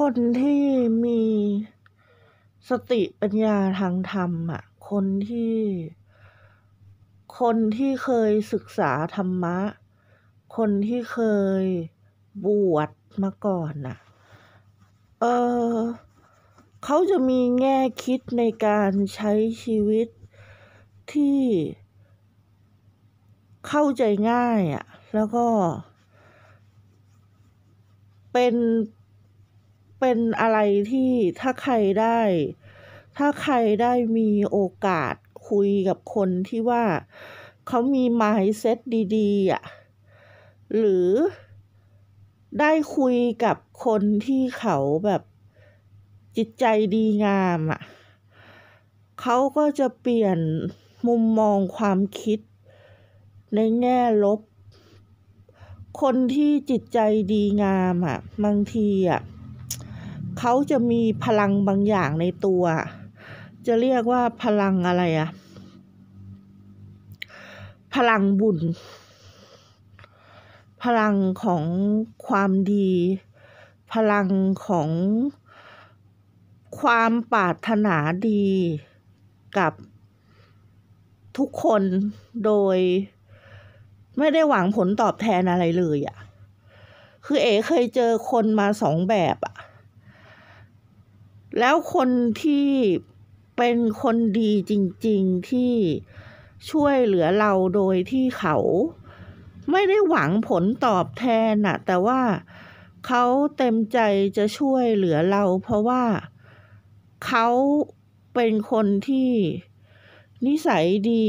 คนที่มีสติปัญญาทางธรรมอ่ะ คนที่ คนที่เคยศึกษาธรรมะ คนที่เคยบวชมาก่อนน่ะ เออเขาจะมีแง่คิดในการใช้ชีวิตที่เข้าใจง่ายอะ่ะ แล้วก็เป็นเป็นอะไรที่ถ้าใครได้ ถ้าใครได้มีโอกาสคุยกับคนที่ว่า เขามีมายเซ็ตดี ๆอ่ะหรือได้คุยกับคนที่เขาแบบจิตใจดีงามอ่ะเขาก็จะเปลี่ยนมุมมองความคิดในแง่ลบ คนที่จิตใจดีงามอ่ะบางทีอ่ะเขาจะมีพลังบางอย่างในตัว จะเรียกว่าพลังอะไรอะพลังบุญ พลังของความดี พลังของความปรารถนาดีกับทุกคนโดย ไม่ได้หวังผลตอบแทนอะไรเลยอะ่ะ คือเอ๋เคยเจอคนมาสองแบบอะ่ะแล้วคนที่เป็นคนดีจริงๆที่ช่วยเหลือเราโดยที่เขาไม่ได้หวังผลตอบแทนนะแต่ว่าเขาเต็มใจจะช่วยเหลือเรา เพราะว่าเขาเป็นคนที่นิสัยดี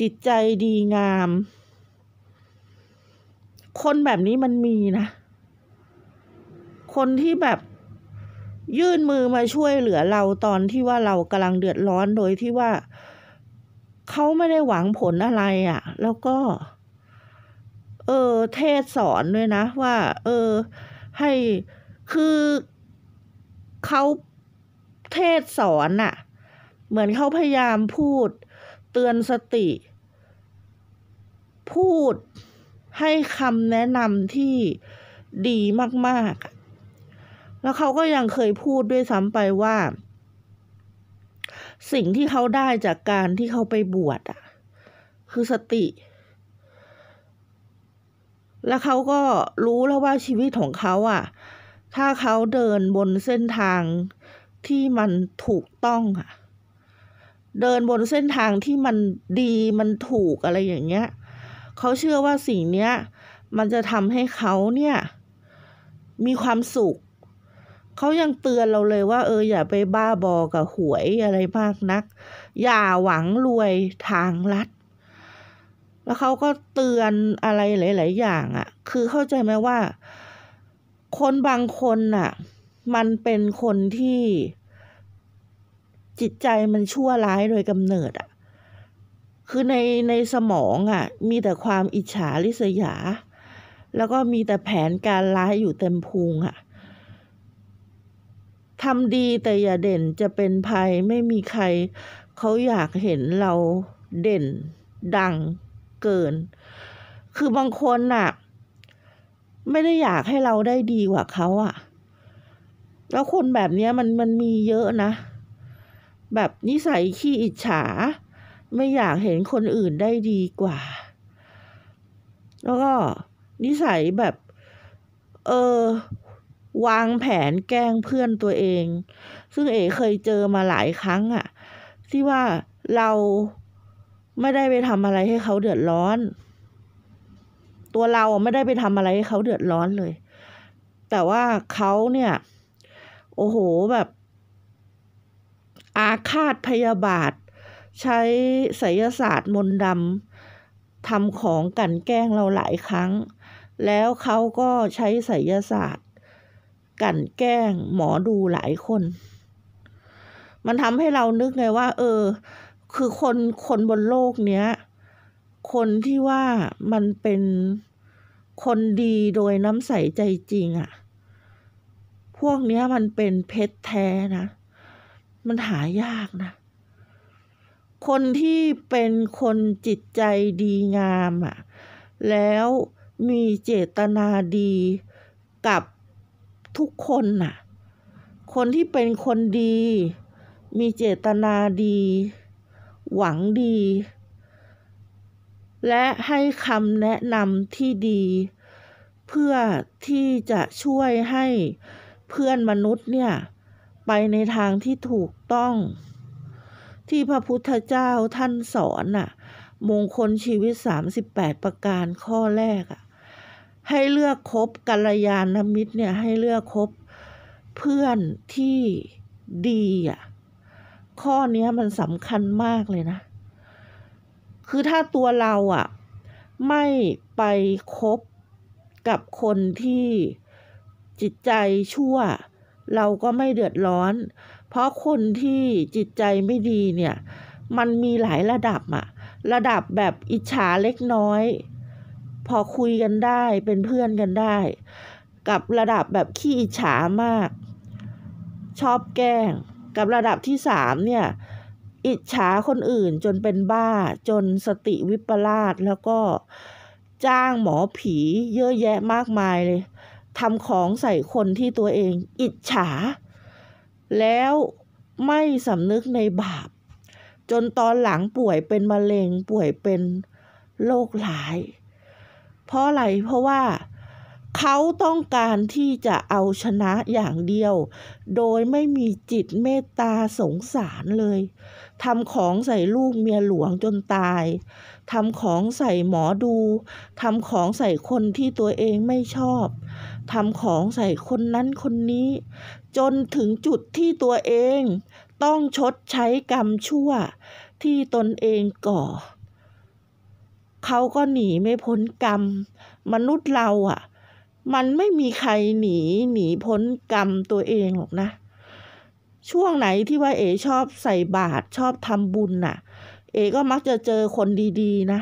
จิตใจดีงาม คนแบบนี้มันมีนะ คนที่แบบยื่นมือมาช่วยเหลือเราตอนที่ว่าเรากำลังเดือดร้อนโดยที่ว่า เขาไม่ได้หวังผลอะไรอะ่ะ แล้วก็ เออเทศสอนด้วยนะ ว่า เออ ให้คือเขาเทศสอนน่ะ เหมือนเขาพยายามพูดเตือนสติ พูดให้คำแนะนำที่ดีมาก ๆแล้วเขาก็ยังเคยพูดด้วยซ้ำไปว่า สิ่งที่เขาได้จากการที่เขาไปบวชอะคือสติ และเขาก็รู้แล้วว่าชีวิตของเขาอะถ้าเขาเดินบนเส้นทางที่มันถูกต้องอ่ะ เดินบนเส้นทางที่มันดีมันถูกอะไรอย่างเงี้ยเขาเชื่อว่าสิ่งเนี้ย มันจะทำให้เขาเนี่ยมีความสุขเขายังเตือนเราเลยว่า เอออย่าไปบ้าบอกับหวยอะไรมากนัก อย่าหวังรวยทางลัด แล้วเขาก็เตือนอะไรหลายๆอย่างอะ่ะคือเข้าใจไหมว่าคนบางคนน่ะมันเป็นคนที่จิตใจมันชั่วร้ายโดยกำเนิดอะ่ะคือในในสมองอะ่ะมีแต่ความอิจฉาริษยา แล้วก็มีแต่แผนการร้ายอยู่เต็มพุงอะ่ะทำดีแต่อย่าเด่นจะเป็นภัยไม่มีใคร เขาอยากเห็นเราเด่นดังเกิน คือบางคนน่ะ ไม่ได้อยากให้เราได้ดีกว่าเขาอะแล้วคนแบบนี้มันมันมีเยอะนะ แบบนิสัยขี้อิจฉา ไม่อยากเห็นคนอื่นได้ดีกว่า แล้วก็นิสัยแบบ เออวางแผนแกล้งเพื่อนตัวเอง ซึ่งเอ๋เคยเจอมาหลายครั้งอะที่ว่าเราไม่ได้ไปทำอะไรให้เขาเดือดร้อน ตัวเราไม่ได้ไปทำอะไรให้เขาเดือดร้อนเลย แต่ว่าเขาเนี่ย โอ้โห แบบ อาฆาตพยาบาท ใช้ไสยศาสตร์มนดำทำของกันแกล้งเราหลายครั้ง แล้วเขาก็ใช้ไสยศาสตร์กันแกล้งหมอดูหลายคน มันทำให้เรานึกไงว่า เออคือคน คนบนโลกเนี้ยคนที่ว่ามันเป็นคนดีโดยน้ำใสใจจริงอะพวกเนี้ยมันเป็นเพชรแท้นะ มันหายากนะคนที่เป็นคนจิตใจดีงามอะแล้วมีเจตนาดีกับทุกคนน่ะ คนที่เป็นคนดี มีเจตนาดี หวังดี และให้คำแนะนำที่ดี เพื่อที่จะช่วยให้เพื่อนมนุษย์เนี่ย ไปในทางที่ถูกต้องที่พระพุทธเจ้าท่านสอนน่ะ มงคลชีวิต 38 ประการข้อแรกอะให้เลือกคบกัลยาณมิตรเนี่ยให้เลือกคบเพื่อนที่ดีอ่ะข้อนี้มันสำคัญมากเลยนะ คือถ้าตัวเราอ่ะไม่ไปคบกับคนที่จิตใจชั่ว เราก็ไม่เดือดร้อน เพราะคนที่จิตใจไม่ดีเนี่ยมันมีหลายระดับอะระดับแบบอิจฉาเล็กน้อยพอคุยกันได้เป็นเพื่อนกันได้ กับระดับแบบขี้อิจฉามาก ชอบแกล้ง กับระดับที่สามเนี่ย อิจฉาคนอื่นจนเป็นบ้า จนสติวิปลาสแล้วก็จ้างหมอผีเยอะแยะมากมายเลยทำของใส่คนที่ตัวเองอิจฉา แล้วไม่สำนึกในบาป จนตอนหลังป่วยเป็นมะเร็งป่วยเป็นโรคหลายเพราะอะไร เพราะว่าเขาต้องการที่จะเอาชนะอย่างเดียว โดยไม่มีจิตเมตตาสงสารเลยทำของใส่ลูกเมียหลวงจนตายทำของใส่หมอดู ทำของใส่คนที่ตัวเองไม่ชอบ ทำของใส่คนนั้นคนนี้ จนถึงจุดที่ตัวเอง ต้องชดใช้กรรมชั่วที่ตนเองก่อเขาก็หนีไม่พ้นกรรม มนุษย์เราอะ่ะ มันไม่มีใครหนีหนีพ้นกรรมตัวเองหรอกนะ ช่วงไหนที่ว่าเอ ชอบใส่บาตรชอบทำบุญน่ะเอ ก็มักจะเจอคนดีๆนะ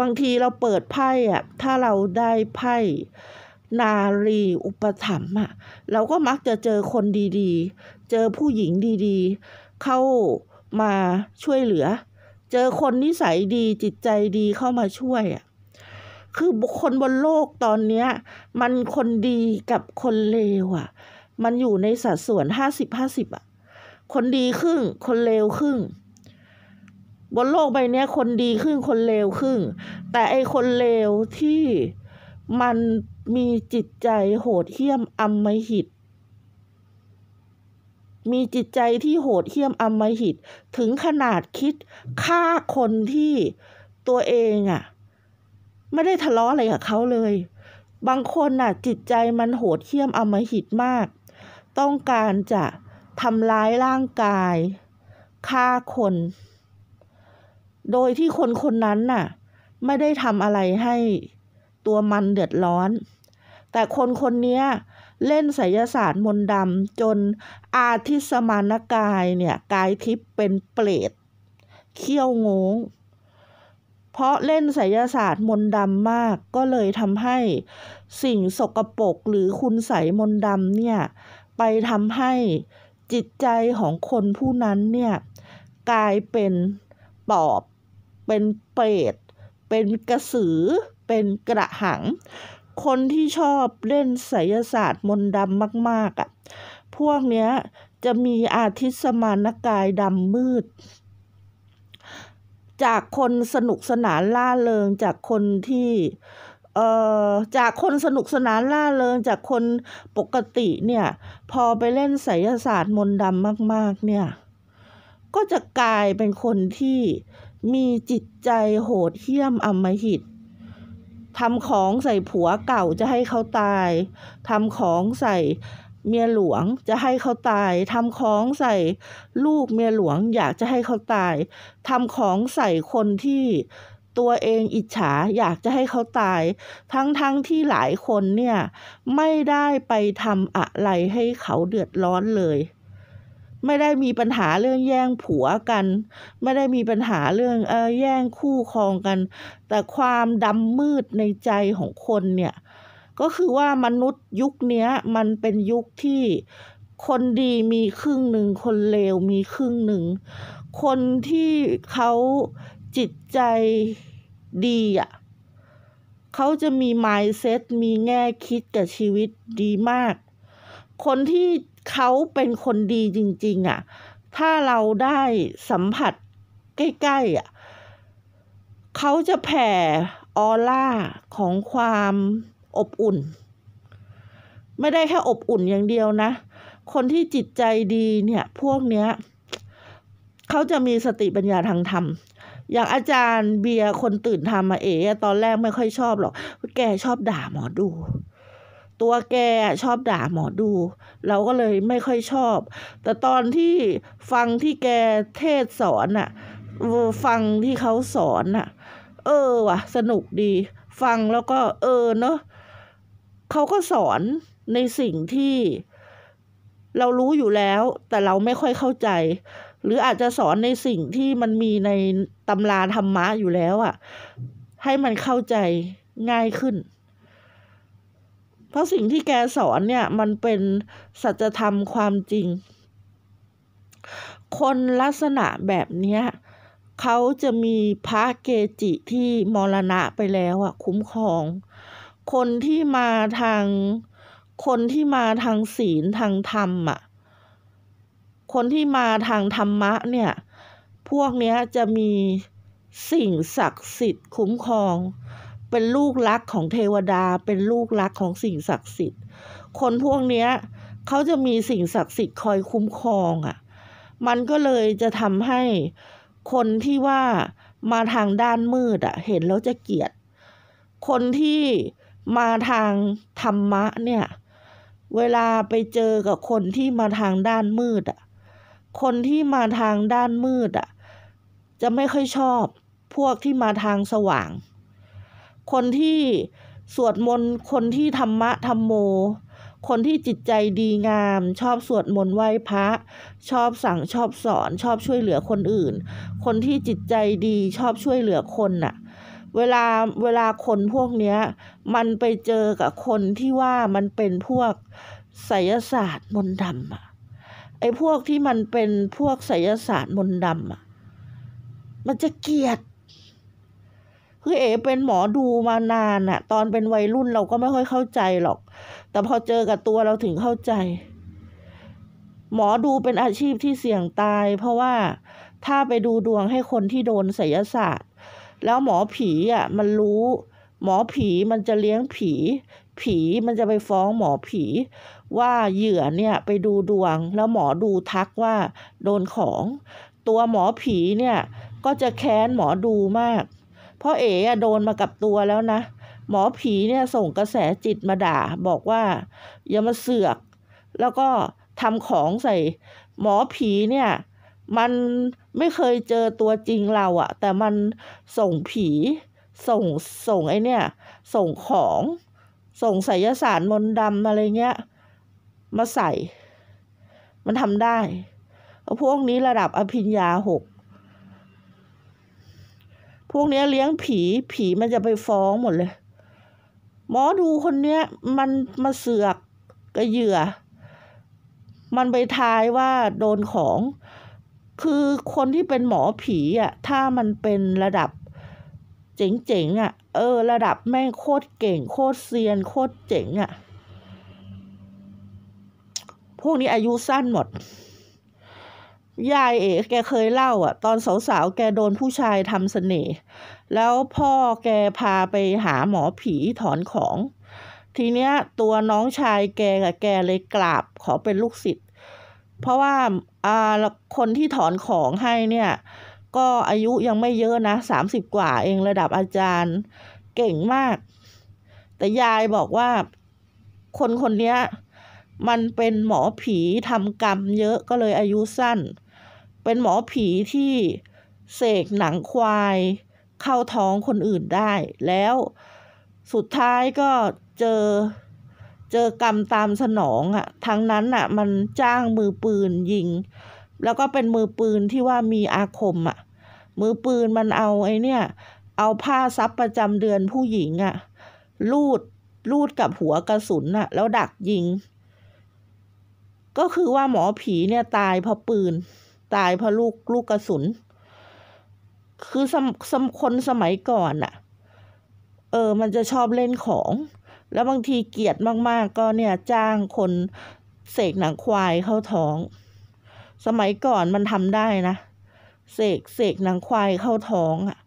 บางทีเราเปิดไพ่อะถ้าเราได้ไพ่นารีอุปถัมภ์อ่ะเราก็มักจะเจอคนดีๆ เจอผู้หญิงดี ๆ เข้ามาช่วยเหลือเจอคนนิสัยดีจิตใจดีเข้ามาช่วยอ่ะ คือบุคคลบนโลกตอนเนี้ยมันคนดีกับคนเลวอ่ะ มันอยู่ในสัดส่วนห้าสิบห้าสิบอ่ะ คนดีครึ่งคนเลวครึ่งบนโลกใบนี้คนดีครึ่งคนเลวครึ่งแต่ไอคนเลวที่มันมีจิตใจโหดเหี้ยมอำมหิตมีจิตใจที่โหดเหี้ยมอำมหิตถึงขนาดคิดฆ่าคนที่ตัวเองอะ่ะไม่ได้ทะเลาะอะไรกับเขาเลย บางคนน่ะจิตใจมันโหดเหี้ยมอำมหิตมาก ต้องการจะทำร้ายร่างกายฆ่าคน โดยที่คนคนนั้นน่ะไม่ได้ทำอะไรให้ตัวมันเดือดร้อน แต่คนคนนี้เล่นไสยศาสตร์มนดำจนอาทิสมานกายเนี่ยกายทิพย์เป็นเปรตเขี้ยวงง เพราะเล่นไสยศาสตร์มนดำมาก ก็เลยทำให้สิ่งสกปรกหรือคุณใสมนดำเนี่ยไปทำให้จิตใจของคนผู้นั้นเนี่ยกลายเป็นปอบ เป็นเปรต เป็นกระสือ เป็นกระหังคนที่ชอบเล่นไสยศาสตร์มนต์ดำมากๆอะ่ะ พวกเนี้ยจะมีอาทิตสมานกายดำมืด จากคนสนุกสนานล่าเริงจากคนที่ เอ่อ จากคนสนุกสนานล่าเริงจากคนปกติเนี่ย พอไปเล่นไสยศาสตร์มนต์ดำมากๆเนี่ย ก็จะกลายเป็นคนที่มีจิตใจโหดเหี้ยมอมหิตทำของใส่ผัวเก่าจะให้เขาตาย ทำของใส่เมียหลวงจะให้เขาตาย ทำของใส่ลูกเมียหลวงอยากจะให้เขาตาย ทำของใส่คนที่ตัวเองอิจฉาอยากจะให้เขาตาย ทั้งๆทที่หลายคนเนี่ย ไม่ได้ไปทำอะไรให้เขาเดือดร้อนเลยไม่ได้มีปัญหาเรื่องแย่งผัวกัน ไม่ได้มีปัญหาเรื่องเออแย่งคู่ครองกัน แต่ความดำมืดในใจของคนเนี่ย ก็คือว่ามนุษย์ยุคนี้มันเป็นยุคที่คนดีมีครึ่งหนึ่งคนเลวมีครึ่งหนึ่ง คนที่เขาจิตใจดีอ่ะเขาจะมี mindset มีแง่คิดกับชีวิตดีมาก คนที่เขาเป็นคนดีจริงๆอะ่ะ ถ้าเราได้สัมผัสใกล้ๆอะ่ะ เขาจะแผ่ออร่าของความอบอุ่น ไม่ได้แค่อบอุ่นอย่างเดียวนะ คนที่จิตใจดีเนี่ย พวกเนี้ย เขาจะมีสติปัญญาทางธรรมอย่างอาจารย์เบียร์คนตื่นทำมาเอ๋ตอนแรกไม่ค่อยชอบหรอก แกชอบด่าหมอดูตัวแกชอบด่าหมอดู เราก็เลยไม่ค่อยชอบ แต่ตอนที่ฟังที่แกเทศสอนอะฟังที่เขาสอนอะเออว่ะ สนุกดี ฟังแล้วก็เออเนาะ เขาก็สอนในสิ่งที่เรารู้อยู่แล้ว แต่เราไม่ค่อยเข้าใจ หรืออาจจะสอนในสิ่งที่มันมีในตำราธรรมะอยู่แล้วอะ่ะ ให้มันเข้าใจง่ายขึ้นเพราะสิ่งที่แกสอนเนี่ย มันเป็นสัจธรรมความจริง คนลักษณะแบบเนี้ยเขาจะมีพระเกจิที่มรณะไปแล้วอะคุ้มครอง คนที่มาทางคนที่มาทางศีลทางธรรมอะคนที่มาทางธรรมะเนี่ย พวกเนี้ยจะมีสิ่งศักดิ์สิทธิ์คุ้มครองเป็นลูกรักของเทวดา เป็นลูกรักของสิ่งศักดิ์สิทธิ์ คนพวกเนี้ยเขาจะมีสิ่งศักดิ์สิทธิ์ คอยคุ้มครองอะ่ะ มันก็เลยจะทำให้คนที่ว่ามาทางด้านมืดอะ่ะเห็นแล้วจะเกลียด คนที่มาทางธรรมะเนี่ยเวลาไปเจอกับคนที่มาทางด้านมืดอะ่ะ คนที่มาทางด้านมืดอะ่ะจะไม่ค่อยชอบพวกที่มาทางสว่างคนที่สวดมนต์คนที่ธรรมะธรรมโม คนที่จิตใจดีงาม ชอบสวดมนต์ไหว้พระ ชอบสั่งชอบสอน ชอบช่วยเหลือคนอื่น คนที่จิตใจดีชอบช่วยเหลือคนน่ะ เวลาเวลาคนพวกเนี้ย มันไปเจอกับคนที่ว่ามันเป็นพวกไสยศาสตร์มนต์ดำอะไอ้พวกที่มันเป็นพวกไสยศาสตร์มนต์ดำอะมันจะเกลียดคือเอ๋เป็นหมอดูมานานอะตอนเป็นวัยรุ่นเราก็ไม่ค่อยเข้าใจหรอก แต่พอเจอกับตัวเราถึงเข้าใจ หมอดูเป็นอาชีพที่เสี่ยงตาย เพราะว่าถ้าไปดูดวงให้คนที่โดนไสยศาสตร์แล้วหมอผีอ่ะมันรู้ หมอผีมันจะเลี้ยงผี ผีมันจะไปฟ้องหมอผี ว่าเหยื่อเนี่ยไปดูดวง แล้วหมอดูทักว่าโดนของ ตัวหมอผีเนี่ยก็จะแค้นหมอดูมากพราะเอ๋โดนมากับตัวแล้วนะ หมอผีเนี่ยส่งกระแสจิตมาด่า บอกว่า อย่ามาเสือก แล้วก็ทำของใส่หมอผีเนี่ยมันไม่เคยเจอตัวจริงเราอะแต่มันส่งผีส่งส่งไอเนี่ยส่งของส่งไสยศาสตร์มนต์ดำอะไรเงี้ย มาใส่ มันทำได้ พวกนี้ระดับอภิญญาหกพวกนี้เลี้ยงผี ผีมันจะไปฟ้องหมดเลย หมอดูคนเนี้ย มันมาเสือกกระเหยื่อ มันไปทายว่าโดนของ คือคนที่เป็นหมอผีอ่ะ ถ้ามันเป็นระดับเจ๋งๆอ่ะ เออ ระดับแม่งโคตรเก่ง โคตรเซียน โคตรเจ๋งอ่ะ พวกนี้อายุสั้นหมดยายเอ๋แกเคยเล่าอ่ะตอนสาวๆ แกโดนผู้ชายทำเสน่ห์แล้วพ่อแกพาไปหาหมอผีถอนของ ทีเนี้ยตัวน้องชายแกกับแกเลยกราบขอเป็นลูกศิษย์เพราะว่าอ่าคนที่ถอนของให้เนี่ยก็อายุยังไม่เยอะนะสามสิบกว่าเองระดับอาจารย์เก่งมาก แต่ยายบอกว่าคนคนนี้มันเป็นหมอผีทำกรรมเยอะก็เลยอายุสั้นเป็นหมอผีที่เสกหนังควาย เข้าท้องคนอื่นได้ แล้วสุดท้ายก็เจอเจอกรรมตามสนองอะ่ะท้งนั้นอะ่ะมันจ้างมือปืนยิง แล้วก็เป็นมือปืนที่ว่ามีอาคมอะ่ะมือปืนมันเอาไอ้เนี่ย เอาผ้าซับประจำเดือนผู้หญิงอะ่ะลูดลูดกับหัวกระสุนอะ่ะแล้วดักยิง ก็คือว่าหมอผีเนี่ยตายเพราะปืนตายเพราะลูกลูกกระสุน คือสมสมคนสมัยก่อนอะเออมันจะชอบเล่นของ แล้วบางทีเกลียดมาก ๆ ก็เนี่ยจ้างคนเสกหนังควายเข้าท้อง สมัยก่อนมันทำได้นะ เสกเสกหนังควายเข้าท้องอ่ะ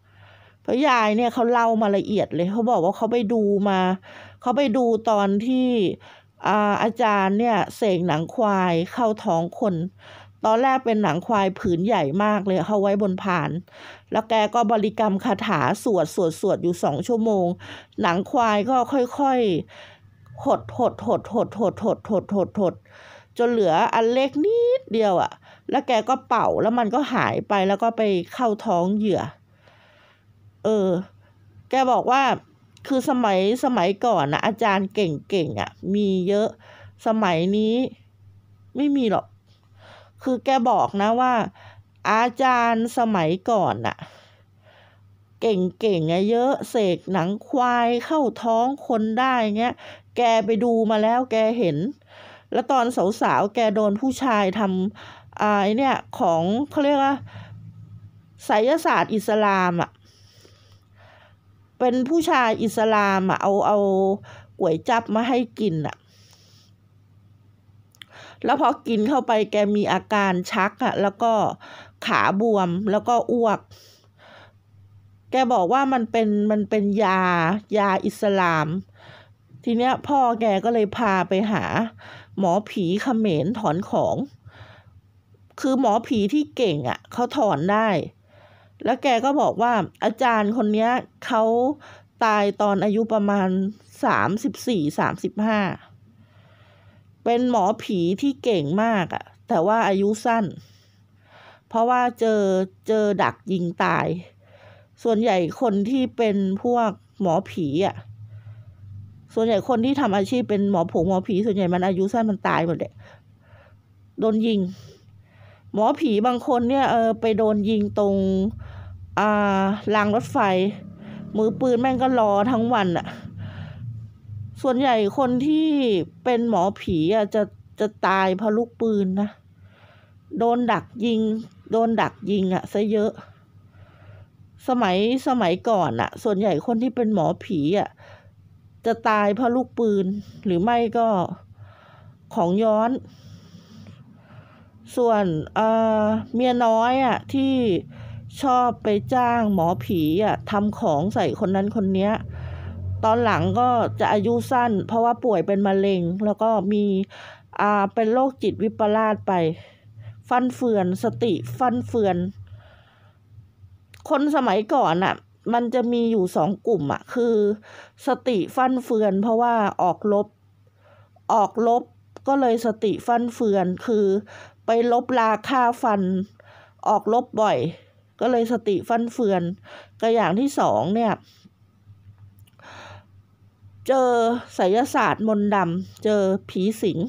พระยายเนี่ยเขาเล่ามาละเอียดเลยเขาบอกว่าเขาไปดูมา เขาไปดูตอนที่อาอาจารย์เนี่ยเสกหนังควายเข้าท้องคนตอนแรกเป็นหนังควายผืนใหญ่มากเลย เขาไว้บนผาน แล้วแกก็บริกรรมคาถาสวดสวดสวดอยู่สองชั่วโมง หนังควาย ก็ค่อยๆหดหดหดหด หด หด หดหดหดจนเหลืออันเล็กนิดเดียวอะ่ะแล้วแกก็เป่า แล้วมันก็หายไป แล้วก็ไปเข้าท้องเหยื่อ เออ แกบอกว่า คือสมัย สมัยก่อนนะอาจารย์เก่งๆอะ่ะมีเยอะ สมัยนี้ไม่มีหรอกคือแกบอกนะว่าอาจารย์สมัยก่อนน่ะ เก่งๆไงเยอะ เสกหนังควายเข้าท้องคนได้เงี้ยแกไปดูมาแล้วแกเห็น แล้วตอนสาวๆแกโดนผู้ชายทำอ้เนี่ย ของเขาเรียกว่าศสยศาสตร์อิสลามอะเป็นผู้ชายอิสลามอะเอาเอาก๋วยจับมาให้กินอะแล้วพอกินเข้าไปแกมีอาการชักอะแล้วก็ขาบวมแล้วก็อ้วก แกบอกว่ามันเป็นมันเป็นยา ยาอิสลาม ทีเนี้ยพ่อแกก็เลยพาไปหา หมอผีเขมรถอนของ คือหมอผีที่เก่งอะ่ะเขาถอนได้ แล้วแกก็บอกว่าอาจารย์คนเนี้ยเขาตายตอนอายุประมาณสามสิบสี่สามสิบห้าเป็นหมอผีที่เก่งมากอะแต่ว่าอายุสั้น เพราะว่าเจอเจอดักยิงตาย ส่วนใหญ่คนที่เป็นพวกหมอผีอะส่วนใหญ่คนที่ทำอาชีพเป็นหมอผงหมอผีส่วนใหญ่มันอายุสั้นมันตายหมดเลยโดนยิง หมอผีบางคนเนี่ยเออไปโดนยิงตรง อ่ารางรถไฟ มือปืนแม่งก็รอทั้งวันอะส่วนใหญ่คนที่เป็นหมอผีอ่ะจะจะตายเพราะลูกปืนนะโดนดักยิงโดนดักยิงอ่ะซะเยอะสมัยสมัยก่อนอ่ะส่วนใหญ่คนที่เป็นหมอผีอ่ะจะตายเพราะลูกปืนหรือไม่ก็ของย้อน ส่วนเมียน้อยอ่ะที่ชอบไปจ้างหมอผีอ่ะทำของใส่คนนั้นคนเนี้ยตอนหลังก็จะอายุสั้นเพราะว่าป่วยเป็นมะเร็งแล้วก็มีอ่าเป็นโรคจิตวิปลาสไป ฟันเฟือน สติฟันเฟือน คนสมัยก่อนอะ่ะมันจะมีอยู่สองกลุ่มอะ่ะคือสติฟันเฟือนเพราะว่าออกลบ ออกลบก็เลยสติฟันเฟือนคือไปลบลาค่าฟัน ออกลบบ่อยก็เลยสติฟันเฟือน ก็อย่างที่สองเนี่ยเจอไสยศาสตร์มนต์ดำเจอผีสิง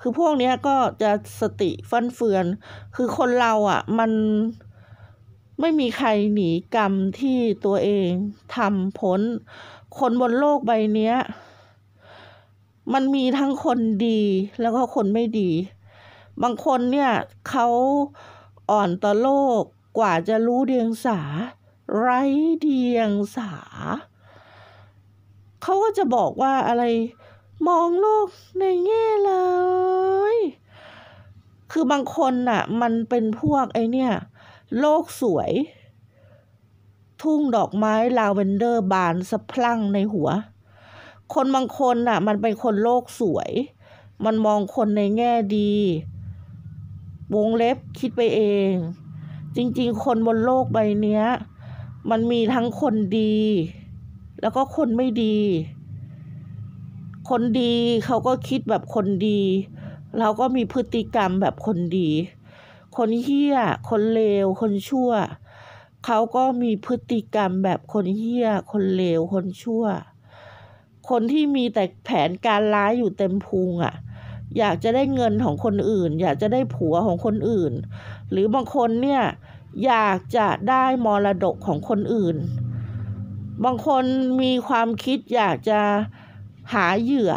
คือพวกนี้ก็จะสติฟั่นเฟือน คือคนเราอะ่ะ มันไม่มีใครหนีกรรมที่ตัวเองทำพ้นคนบนโลกใบนี้มันมีทั้งคนดี แล้วก็คนไม่ดี บางคนเนี่ยเขาอ่อนต่อโลกกว่าจะรู้เดียงสา ไร้เดียงสาเขาก็จะบอกว่าอะไรมองโลกในแง่เลย คือบางคนน่ะมันเป็นพวกไอเนี่ยโลกสวย ทุ่งดอกไม้ลาเวนเดอร์บาน สะพรั่งในหัว คนบางคนน่ะมันเป็นคนโลกสวย มันมองคนในแง่ดี วงเล็บคิดไปเอง จริง ๆ คนบนโลกใบนี้มันมีทั้งคนดีแล้วก็คนไม่ดี คนดีเขาก็คิดแบบคนดี เราก็มีพฤติกรรมแบบคนดี คนเฮี้ย คนเลว คนชั่ว เขาก็มีพฤติกรรมแบบคนเฮี้ย คนเลว คนชั่ว คนที่มีแต่แผนการร้ายอยู่เต็มพุงอะ่ะ อยากจะได้เงินของคนอื่น อยากจะได้ผัวของคนอื่น หรือบางคนเนี่ยอยากจะได้มรดกของคนอื่นบางคนมีความคิดอยากจะหาเหยื่อ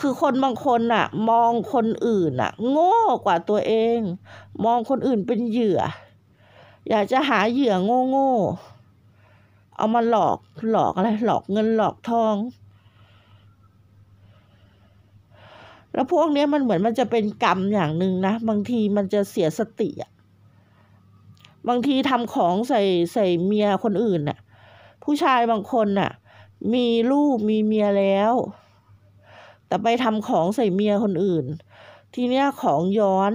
คือคนบางคนน่ะ มองคนอื่นน่ะ โง่กว่าตัวเอง มองคนอื่นเป็นเหยื่อ อยากจะหาเหยื่อโง่โง่เอามาหลอก หลอกอะไร หลอกเงินหลอกทอง แล้วพวกนี้มันเหมือนมันจะเป็นกรรมอย่างหนึ่งนะ บางทีมันจะเสียสติอะบางทีทำของใส่ใส่เมียคนอื่นน่ะผู้ชายบางคนน่ะ มีลูกมีเมียแล้ว แต่ไปทำของใส่เมียคนอื่น ทีเนี้ยของย้อน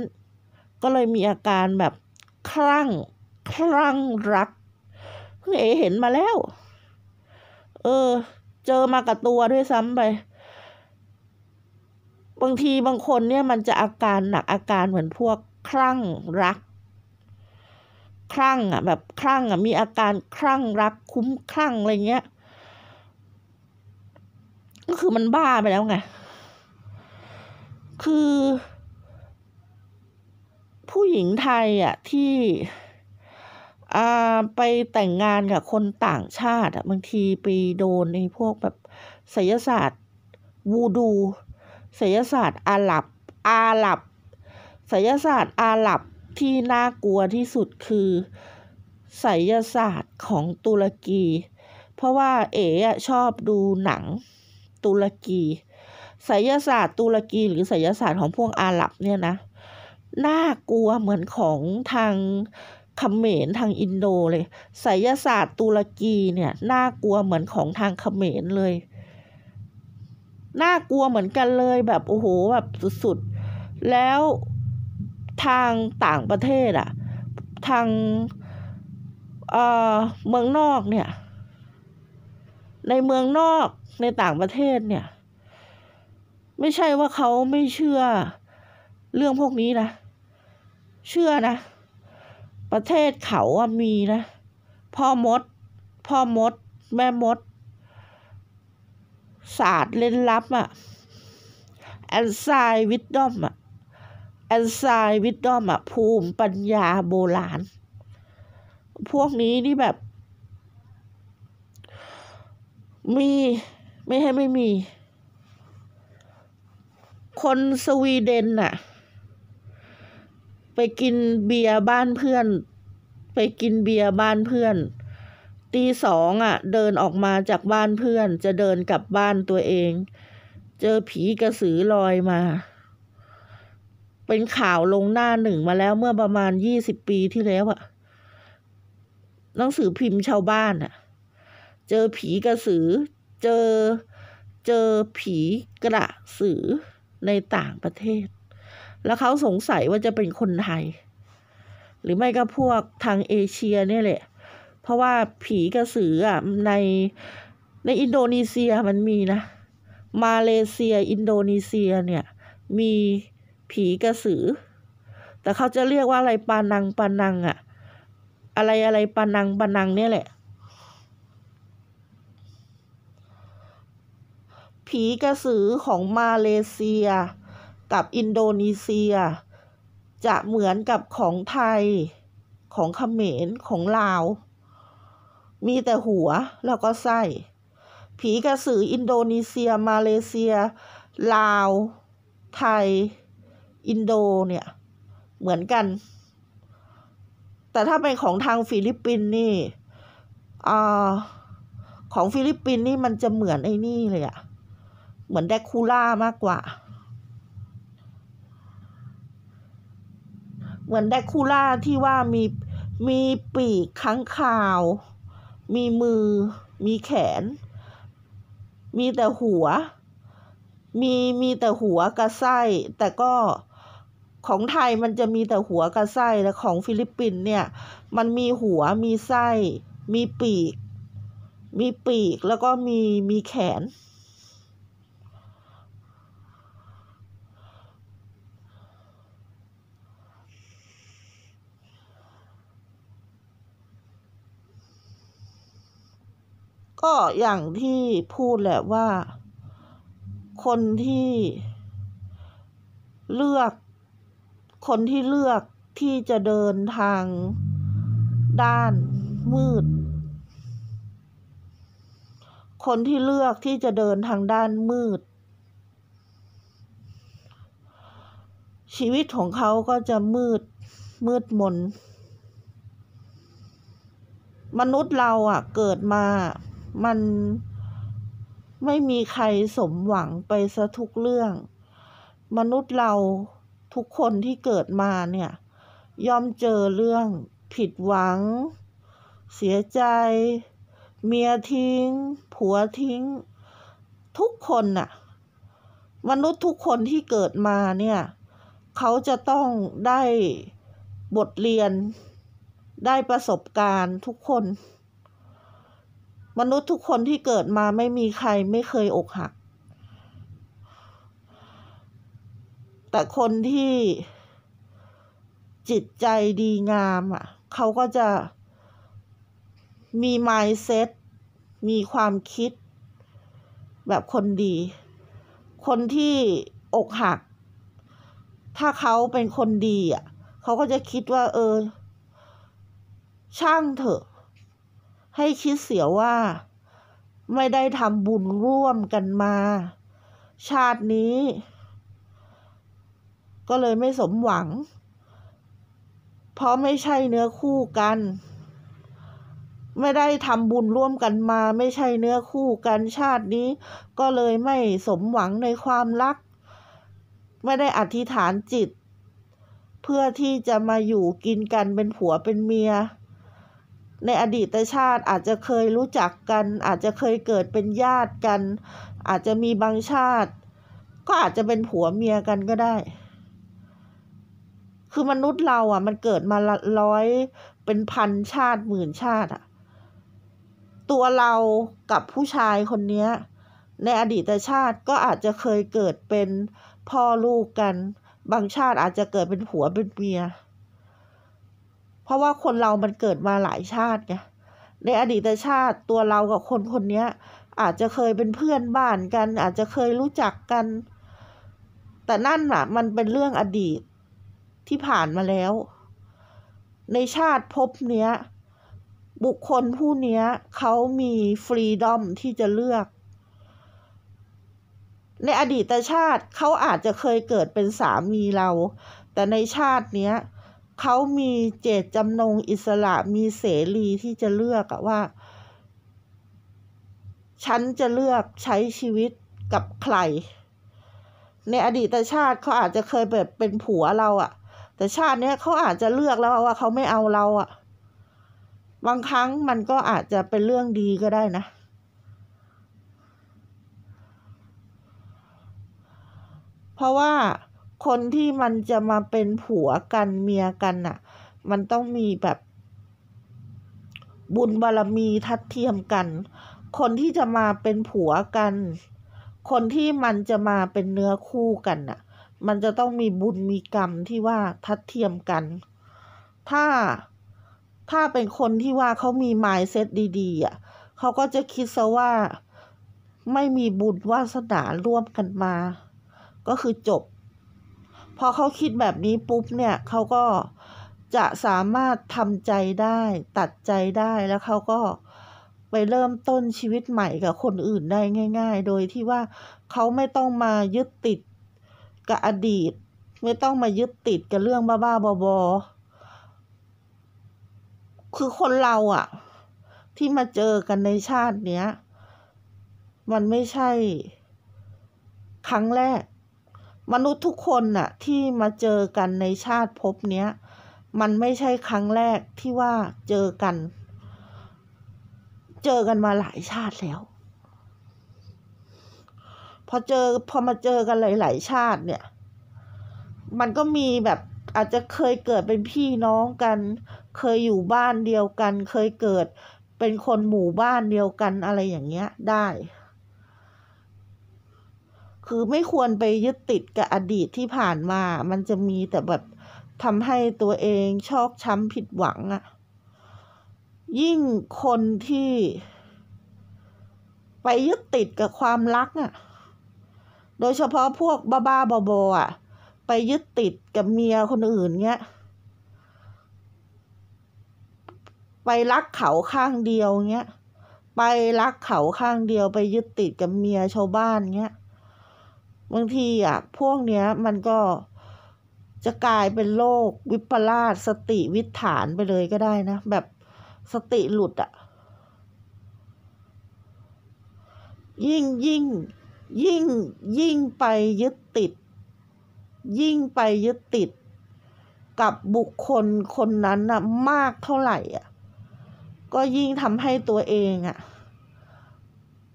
ก็เลยมีอาการแบบคลั่งคลั่งรักเพิ่งเอเห็นมาแล้ว เออ เจอมากับตัวด้วยซ้ำไป บางทีบางคนเนี่ยมันจะอาการหนักอาการเหมือนพวกคลั่งรักคลั่งอ่ะแบบคลั่งอ่ะ มีอาการคลั่งรักคุ้มคลั่งอะไรเงี้ย ก็คือมันบ้าไปแล้วไง คือผู้หญิงไทยอ่ะ ที่อ่าไปแต่งงานกับคนต่างชาติอ่ะบางทีไปโดนในพวกแบบศิลศาสตร์วูดูศิลศาสตร์อาหรับอาหรับศิลศาสตร์อาหรับที่น่ากลัวที่สุดคือไสยศาสตร์ของตุรกี เพราะว่าเอ๋ชอบดูหนังตุรกีไสยศาสตร์ตุรกีหรือไสยศาสตร์ของพวกอาหรับเนี่ยนะ น่ากลัวเหมือนของทางเขมรทางอินโดเลยไสยศาสตร์ตุรกีเนี่ยน่ากลัวเหมือนของทางเขมรเลย น่ากลัวเหมือนกันเลยแบบ โอ้โหแบบสุดๆแล้วทางต่างประเทศอะทางเอ่อเมืองนอกเนี่ย ในเมืองนอกในต่างประเทศเนี่ย ไม่ใช่ว่าเขาไม่เชื่อเรื่องพวกนี้นะ เชื่อนะ ประเทศเขาอะมีนะ พ่อมด พ่อมดแม่มด ศาสตร์เล่นลับอะแอนไซวิดดอมอะแอนไซวิดดอมอะภูมิ ปัญญาโบราณ พวกนี้นี่แบบมีไม่ให้ไม่มี คนสวีเดนน่ะ ไปกินเบียร์บ้านเพื่อน ไปกินเบียร์บ้านเพื่อน ตีสองอ่ะ เดินออกมาจากบ้านเพื่อนจะเดินกลับบ้านตัวเอง เจอผีกระสือลอยมาเป็นข่าวลงหน้าหนึ่งมาแล้วเมื่อประมาณยี่สิบปีที่แล้วอะหนังสือพิมพ์ชาวบ้านอะเจอผีกระสือ เจอเจอผีกระสือในต่างประเทศ แล้วเขาสงสัยว่าจะเป็นคนไทย หรือไม่ก็พวกทางเอเชียเนี่ยแหละ เพราะว่าผีกระสืออะในในอินโดนีเซียมันมีนะ มาเลเซียอินโดนีเซียเนี่ยมีผีกระสือ แต่เขาจะเรียกว่าอะไรปานังปานังอะอะไรอะไรปานังปานังเนี่ยแหละ ผีกระสือของมาเลเซีย กับอินโดนีเซีย จะเหมือนกับของไทยของเขมรของลาว มีแต่หัวแล้วก็ไส้ ผีกระสืออินโดนีเซียมาเลเซียลาวไทยอินโดเนี่ยเหมือนกัน แต่ถ้าเป็นของทางฟิลิปปินส์นี่อของฟิลิปปินส์นี่มันจะเหมือนไอ้นี่เลยอะเหมือนแดกคูล่ามากกว่า เหมือนแดกคูล่าที่ว่ามีมีปีกค้างคาว มีมือ มีแขน มีแต่หัว มีมีแต่หัวกระไส้ แต่ก็ของไทยมันจะมีแต่หัวกับไส้แต่ของฟิลิปปินส์เนี่ย มันมีหัวมีไส้ มีปีก มีปีกแล้วก็มีมีแขน ก็อย่างที่พูดแหละว่าคนที่เลือกคนที่เลือกที่จะเดินทางด้านมืด คนที่เลือกที่จะเดินทางด้านมืด ชีวิตของเขาก็จะมืดมืดมน มนุษย์เราอะ่ะเกิดมา มันไม่มีใครสมหวังไปซะทุกเรื่อง มนุษย์เราทุกคนที่เกิดมาเนี่ยย่อมเจอเรื่อง ผิดหวัง เสียใจ เมียทิ้ง ผัวทิ้ง ทุกคนน่ะมนุษย์ทุกคนที่เกิดมาเนี่ยเขาจะต้องได้บทเรียนได้ประสบการณ์ทุกคน มนุษย์ทุกคนที่เกิดมาไม่มีใครไม่เคยอกหักแต่คนที่จิตใจดีงามอ่ะเขาก็จะมี mindset มีความคิด แบบคนดี คนที่อกหัก ถ้าเขาเป็นคนดีอ่ะเขาก็จะคิดว่า เออ ช่างเถอะ ให้คิดเสียว่า ไม่ได้ทำบุญร่วมกันมา ชาตินี้ก็เลยไม่สมหวัง เพราะไม่ใช่เนื้อคู่กัน ไม่ได้ทำบุญร่วมกันมา ไม่ใช่เนื้อคู่กันชาตินี้ ก็เลยไม่สมหวังในความรัก ไม่ได้อธิษฐานจิต เพื่อที่จะมาอยู่กินกันเป็นผัวเป็นเมีย ในอดีตชาติอาจจะเคยรู้จักกัน อาจจะเคยเกิดเป็นญาติกัน อาจจะมีบางชาติ ก็อาจจะเป็นผัวเมียกันก็ได้คือมนุษย์เราอ่ะมันเกิดมาร้อยเป็นพันชาติหมื่นชาติอ่ะตัวเรากับผู้ชายคนเนี้ยในอดีตชาติก็อาจจะเคยเกิดเป็นพ่อลูกกัน บางชาติอาจจะเกิดเป็นผัวเป็นเมีย เพราะว่าคนเรามันเกิดมาหลายชาติไงในอดีตชาติตัวเรากับคนคนนี้อาจจะเคยเป็นเพื่อนบ้านกัน อาจจะเคยรู้จักกัน แต่นั่นอะมันเป็นเรื่องอดีตที่ผ่านมาแล้ว ในชาติภพเนี้ย บุคคลผู้เนี้ยเขามีฟรีดอมที่จะเลือก ในอดีตชาติเขาอาจจะเคยเกิดเป็นสามีเรา แต่ในชาติเนี้ยเขามีเจตจำนงอิสระมีเสรีที่จะเลือกว่า ฉันจะเลือกใช้ชีวิตกับใคร ในอดีตชาติเขาอาจจะเคยแบบเป็นผัวเราอะแต่ชาติเนี้ยเขาอาจจะเลือกแล้วว่าเขาไม่เอาเราอะ่ะ บางครั้งมันก็อาจจะเป็นเรื่องดีก็ได้นะ เพราะว่าคนที่มันจะมาเป็นผัวกันเมียกันน่ะ มันต้องมีแบบบุญบารรมีทัดเทียมกัน คนที่จะมาเป็นผัวกัน คนที่มันจะมาเป็นเนื้อคู่กันน่ะมันจะต้องมีบุญมีกรรมที่ว่าทัดเทียมกัน ถ้าถ้าเป็นคนที่ว่าเขามีไมล์เซตดี ๆอ่ะเขาก็จะคิดซะว่าไม่มีบุญวาสนาร่วมกันมา ก็คือจบ พอเขาคิดแบบนี้ปุ๊บเนี่ยเขาก็จะสามารถทำใจได้ตัดใจได้แล้วเขาก็ไปเริ่มต้นชีวิตใหม่กับคนอื่นได้ง่าย ๆ โดยที่ว่าเขาไม่ต้องมายึดติดกับอดีตไม่ต้องมายึดติดกับเรื่องบ้าๆบอๆคือคนเราอะที่มาเจอกันในชาติเนี้ย มันไม่ใช่ครั้งแรก มนุษย์ทุกคนน่ะที่มาเจอกันในชาติภพเนี้ย มันไม่ใช่ครั้งแรกที่ว่าเจอกัน เจอกันมาหลายชาติแล้วพอเจอพอมาเจอกันหลาย ๆ ชาติเนี่ย มันก็มีแบบอาจจะเคยเกิดเป็นพี่น้องกัน เคยอยู่บ้านเดียวกัน เคยเกิดเป็นคนหมู่บ้านเดียวกันอะไรอย่างเงี้ยได้ คือไม่ควรไปยึดติดกับอดีตที่ผ่านมา มันจะมีแต่แบบทำให้ตัวเองชอกช้ำผิดหวังอะยิ่งคนที่ไปยึดติดกับความรักอะ่ะโดย เฉพาะพวกบ้าๆบอๆอ่ะไปยึดติดกับเมียคนอื่นเงี้ย ไปรักเขาข้างเดียวเงี้ยไปรักเขาข้างเดียว ไปยึดติดกับเมียชาวบ้าน เงี้ยบางทีอ่ะพวกเนี้ยมันก็จะกลายเป็นโรควิปลาสสติวิถานไปเลยก็ได้นะ แบบสติหลุดอ่ะยิ่งยิ่งยิ่งยิ่งไปยึดติด ยิ่งไปยึดติด กับบุคคลคนนั้นนะมากเท่าไหร่อะก็ยิ่งทำให้ตัวเองอะ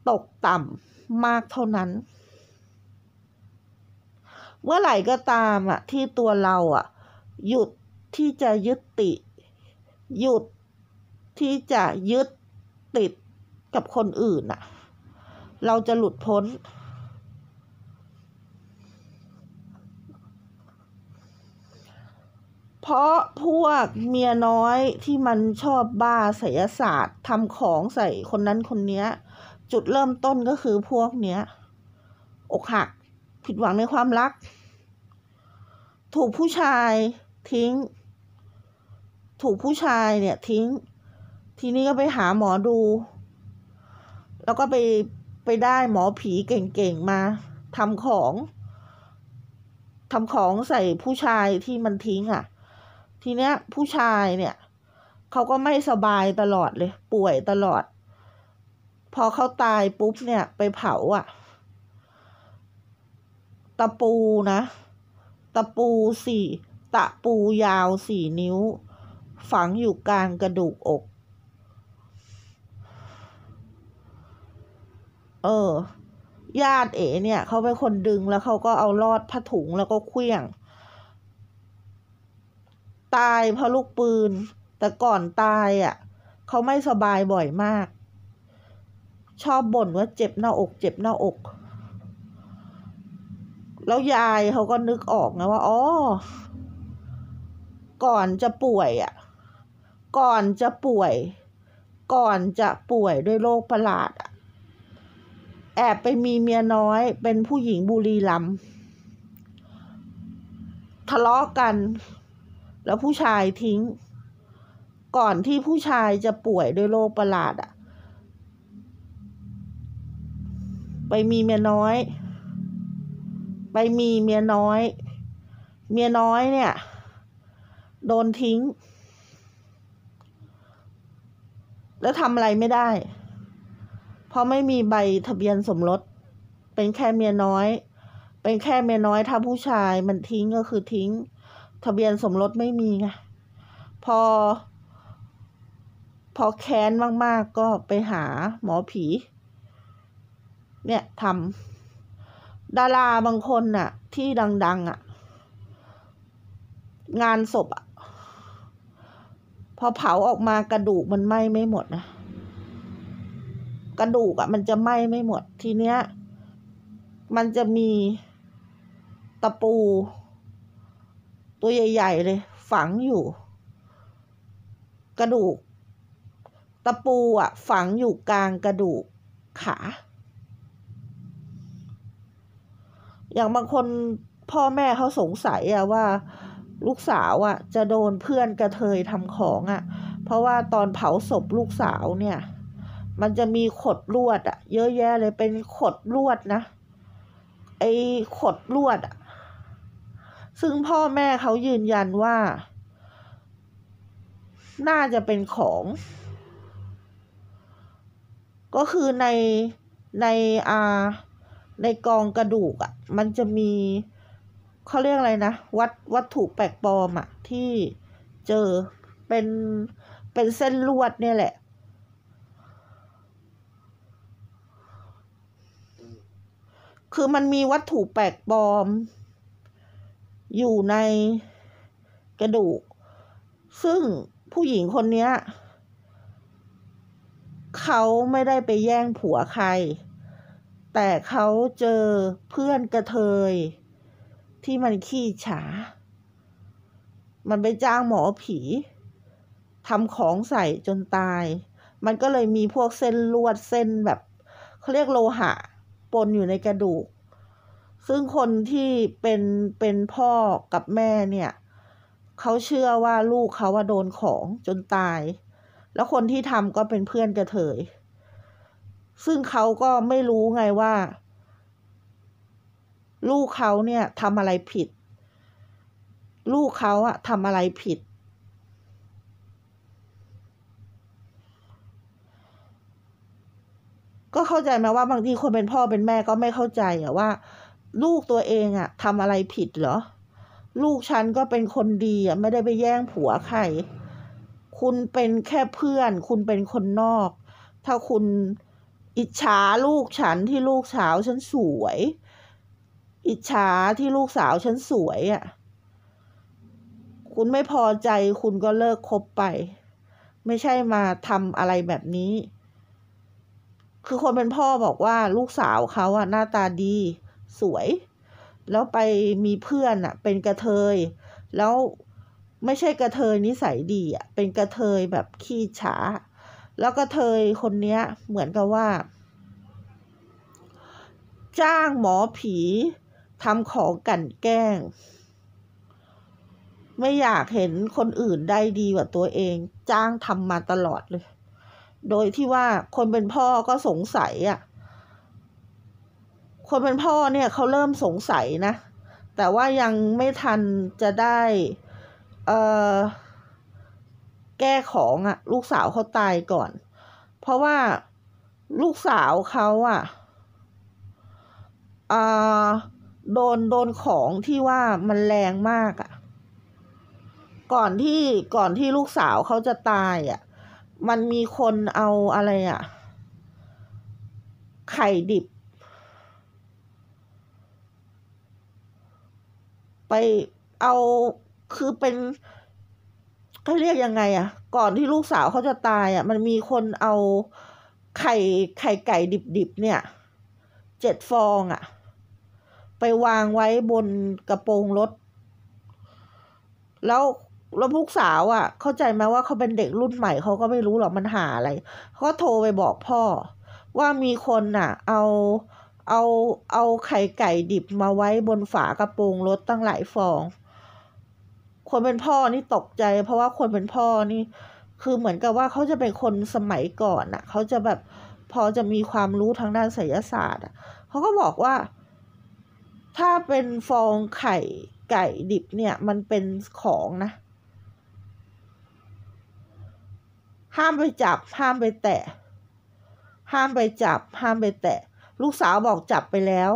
ตกต่ำมากเท่านั้น เมื่อไหร่ก็ตามอะที่ตัวเราอะหยุดที่จะยึดติ หยุดที่จะยึดติดกับคนอื่นอะเราจะหลุดพ้นเพราะพวกเมียน้อยที่มันชอบบ้าไสยศาสตร์ทำของใส่คนนั้นคนเนี้ยจุดเริ่มต้นก็คือพวกเนี้ยอกหักผิดหวังในความรัก ถูกผู้ชายทิ้ง ถูกผู้ชายเนี่ยทิ้ง ทีนี้ก็ไปหาหมอดู แล้วก็ไปไปได้หมอผีเก่งๆมาทำของทำของใส่ผู้ชายที่มันทิ้งอะ่ะทีเนี้ยผู้ชายเนี่ยเขาก็ไม่สบายตลอดเลย ป่วยตลอด พอเขาตายปุ๊บเนี่ย ไปเผาอะตะปูนะ ตะปูสี่ตะปูยาวสี่นิ้ว ฝังอยู่กลางกระดูกอกเออญาติเอ๋เนี่ยเขาเป็นคนดึงแล้วเขาก็เอาลอดผ้าถุงแล้วก็เคลี้ยงตายเพราะลูกปืน แต่ก่อนตายอะ่ะเขาไม่สบายบ่อยมาก ชอบบ่นว่าเจ็บหน้าอกเจ็บหน้าอก แล้วยายเขาก็นึกออกนะว่า อ๋อ ก่อนจะป่วยอะ่ะ ก่อนจะป่วย ก่อนจะป่วยด้วยโรคประหลาดอแอบไปมีเมียน้อยเป็นผู้หญิงบุรีลำ ทะเลาะกันแล้วผู้ชายทิ้ง ก่อนที่ผู้ชายจะป่วยด้วยโรคประหลาดอะไปมีเมียน้อย ไปมีเมียน้อย เมียน้อยเนี่ย โดนทิ้ง แล้วทำอะไรไม่ได้ เพราะไม่มีใบทะเบียนสมรส เป็นแค่เมียน้อย เป็นแค่เมียน้อยถ้าผู้ชายมันทิ้งก็คือทิ้งทะเบียนสมรสไม่มีไง พอ พอแค้นมาก ๆ ก็ไปหาหมอผี เนี่ยทำดาราบางคนน่ะ ที่ดัง ๆ อ่ะ งานศพอ่ะ พอเผาออกมา กระดูกมันไหม้ไม่หมดนะ กระดูกอ่ะ มันจะไหม้ไม่หมดทีเนี้ย มันจะมีตะปูตัวใหญ่ ๆ เลย ฝังอยู่กระดูกตะปูอ่ะฝังอยู่กลางกระดูกขา อย่างบางคนพ่อแม่เขาสงสัยอะว่าลูกสาวอะจะโดนเพื่อนกระเทยทำของอะเพราะว่าตอนเผาศพลูกสาวเนี่ย มันจะมีขดลวดอะเยอะแยะเลยเป็นขดลวดนะ ไอ้ขดลวดอะซึ่งพ่อแม่เขายืนยันว่า น่าจะเป็นของ ก็คือในในอ่าในกองกระดูกอะ่ะ มันจะมีเขาเรียกอะไรนะ วัตวัตถุแปลกปลอมอะ่ะที่เจอเป็นเป็นเส้นลวดเนี่ยแหละ คือมันมีวัตถุแปลกปลอมอยู่ในกระดูก ซึ่งผู้หญิงคนนี้เขาไม่ได้ไปแย่งผัวใคร แต่เขาเจอเพื่อนกระเทยที่มันขี้ฉา มันไปจ้างหมอผีทำของใส่จนตาย มันก็เลยมีพวกเส้นลวดเส้นแบบเขาเรียกโลหะปนอยู่ในกระดูกซึ่งคนที่เป็นเป็นพ่อกับแม่เนี่ยเขาเชื่อว่าลูกเขาว่าโดนของจนตาย แล้วคนที่ทำก็เป็นเพื่อนกระเทยซึ่งเขาก็ไม่รู้ไงว่า ลูกเขาเนี่ยทำอะไรผิด ลูกเขาอะทำอะไรผิด ก็เข้าใจไหมว่าบางทีคนเป็นพ่อเป็นแม่ก็ไม่เข้าใจอะว่าลูก ตัวเองอะทำอะไรผิดเหรอ ลูกฉันก็เป็นคนดีอะไม่ได้ไปแย่งผัวใคร คุณเป็นแค่เพื่อน คุณเป็นคนนอก ถ้าคุณอิจฉาลูกฉันที่ลูก สาวฉันสวย อิจฉาที่ลูกสาวฉันสวยอะ่ะ คุณไม่พอใจคุณก็เลิกคบไป ไม่ใช่มาทำอะไรแบบนี้ คือคนเป็นพ่อบอกว่าลูกสาวเขาอะหน้าตาดีสวย แล้วไปมีเพื่อนอะเป็นกระเทย แล้วไม่ใช่กระเทยนิสัยดีอะ เป็นกระเทยแบบขี้ฉาแล้วกระเทยคนเนี้ยเหมือนกับว่า จ้างหมอผีทำของ กันแกล้ง ไม่อยากเห็นคนอื่นได้ดีกว่าตัวเอง จ้างทำมาตลอดเลย โดยที่ว่าคนเป็นพ่อก็สงสัยอะ่ะคนเป็นพ่อเนี่ย เขาเริ่มสงสัยนะ แต่ว่ายังไม่ทันจะได้เออแก้ของอะ่ะลูกสาวเขาตายก่อน เพราะว่าลูกสาวเขาอะ่ะโดนโดนของที่ว่ามันแรงมากอะ่ะก่อนที่ก่อนที่ลูกสาวเขาจะตายอะ่ะมันมีคนเอาอะไรอะ่ะไข่ดิบไป เอาคือเป็นเขาเรียกยังไงอะ่ะ ก่อนที่ลูกสาวเขาจะตายอะ่ะ มันมีคนเอาไข่ไข่ไก่ดิบ ๆ เนี่ย เจ็ดฟองอะ่ะ ไปวางไว้บนกระโปรงรถ แล้วแล้วลูกสาวอะ่ะ เข้าใจไหมว่าเขาเป็นเด็กรุ่นใหม่ เขาก็ไม่รู้หรอกมันหาอะไรเขาก็โทรไปบอกพ่อ ว่ามีคนอ่ะ เอาเอา เอาไข่ไก่ดิบมาไว้บนฝากระโปรงรถตั้งหลายฟอง คนเป็นพ่อนี่ตกใจ เพราะว่าคนเป็นพ่อ นี่ คือเหมือนกับว่าเขาจะเป็นคนสมัยก่อนน่ะ เขาจะแบบพอจะมีความรู้ทางด้านไสยศาสตร์อะเขาก็บอกว่า ถ้าเป็นฟองไข่ไก่ดิบเนี่ย มันเป็นของนะ ห้ามไปจับ ห้ามไปแตะ ห้ามไปจับ ห้ามไปแตะลูกสาวบอกจับไปแล้ว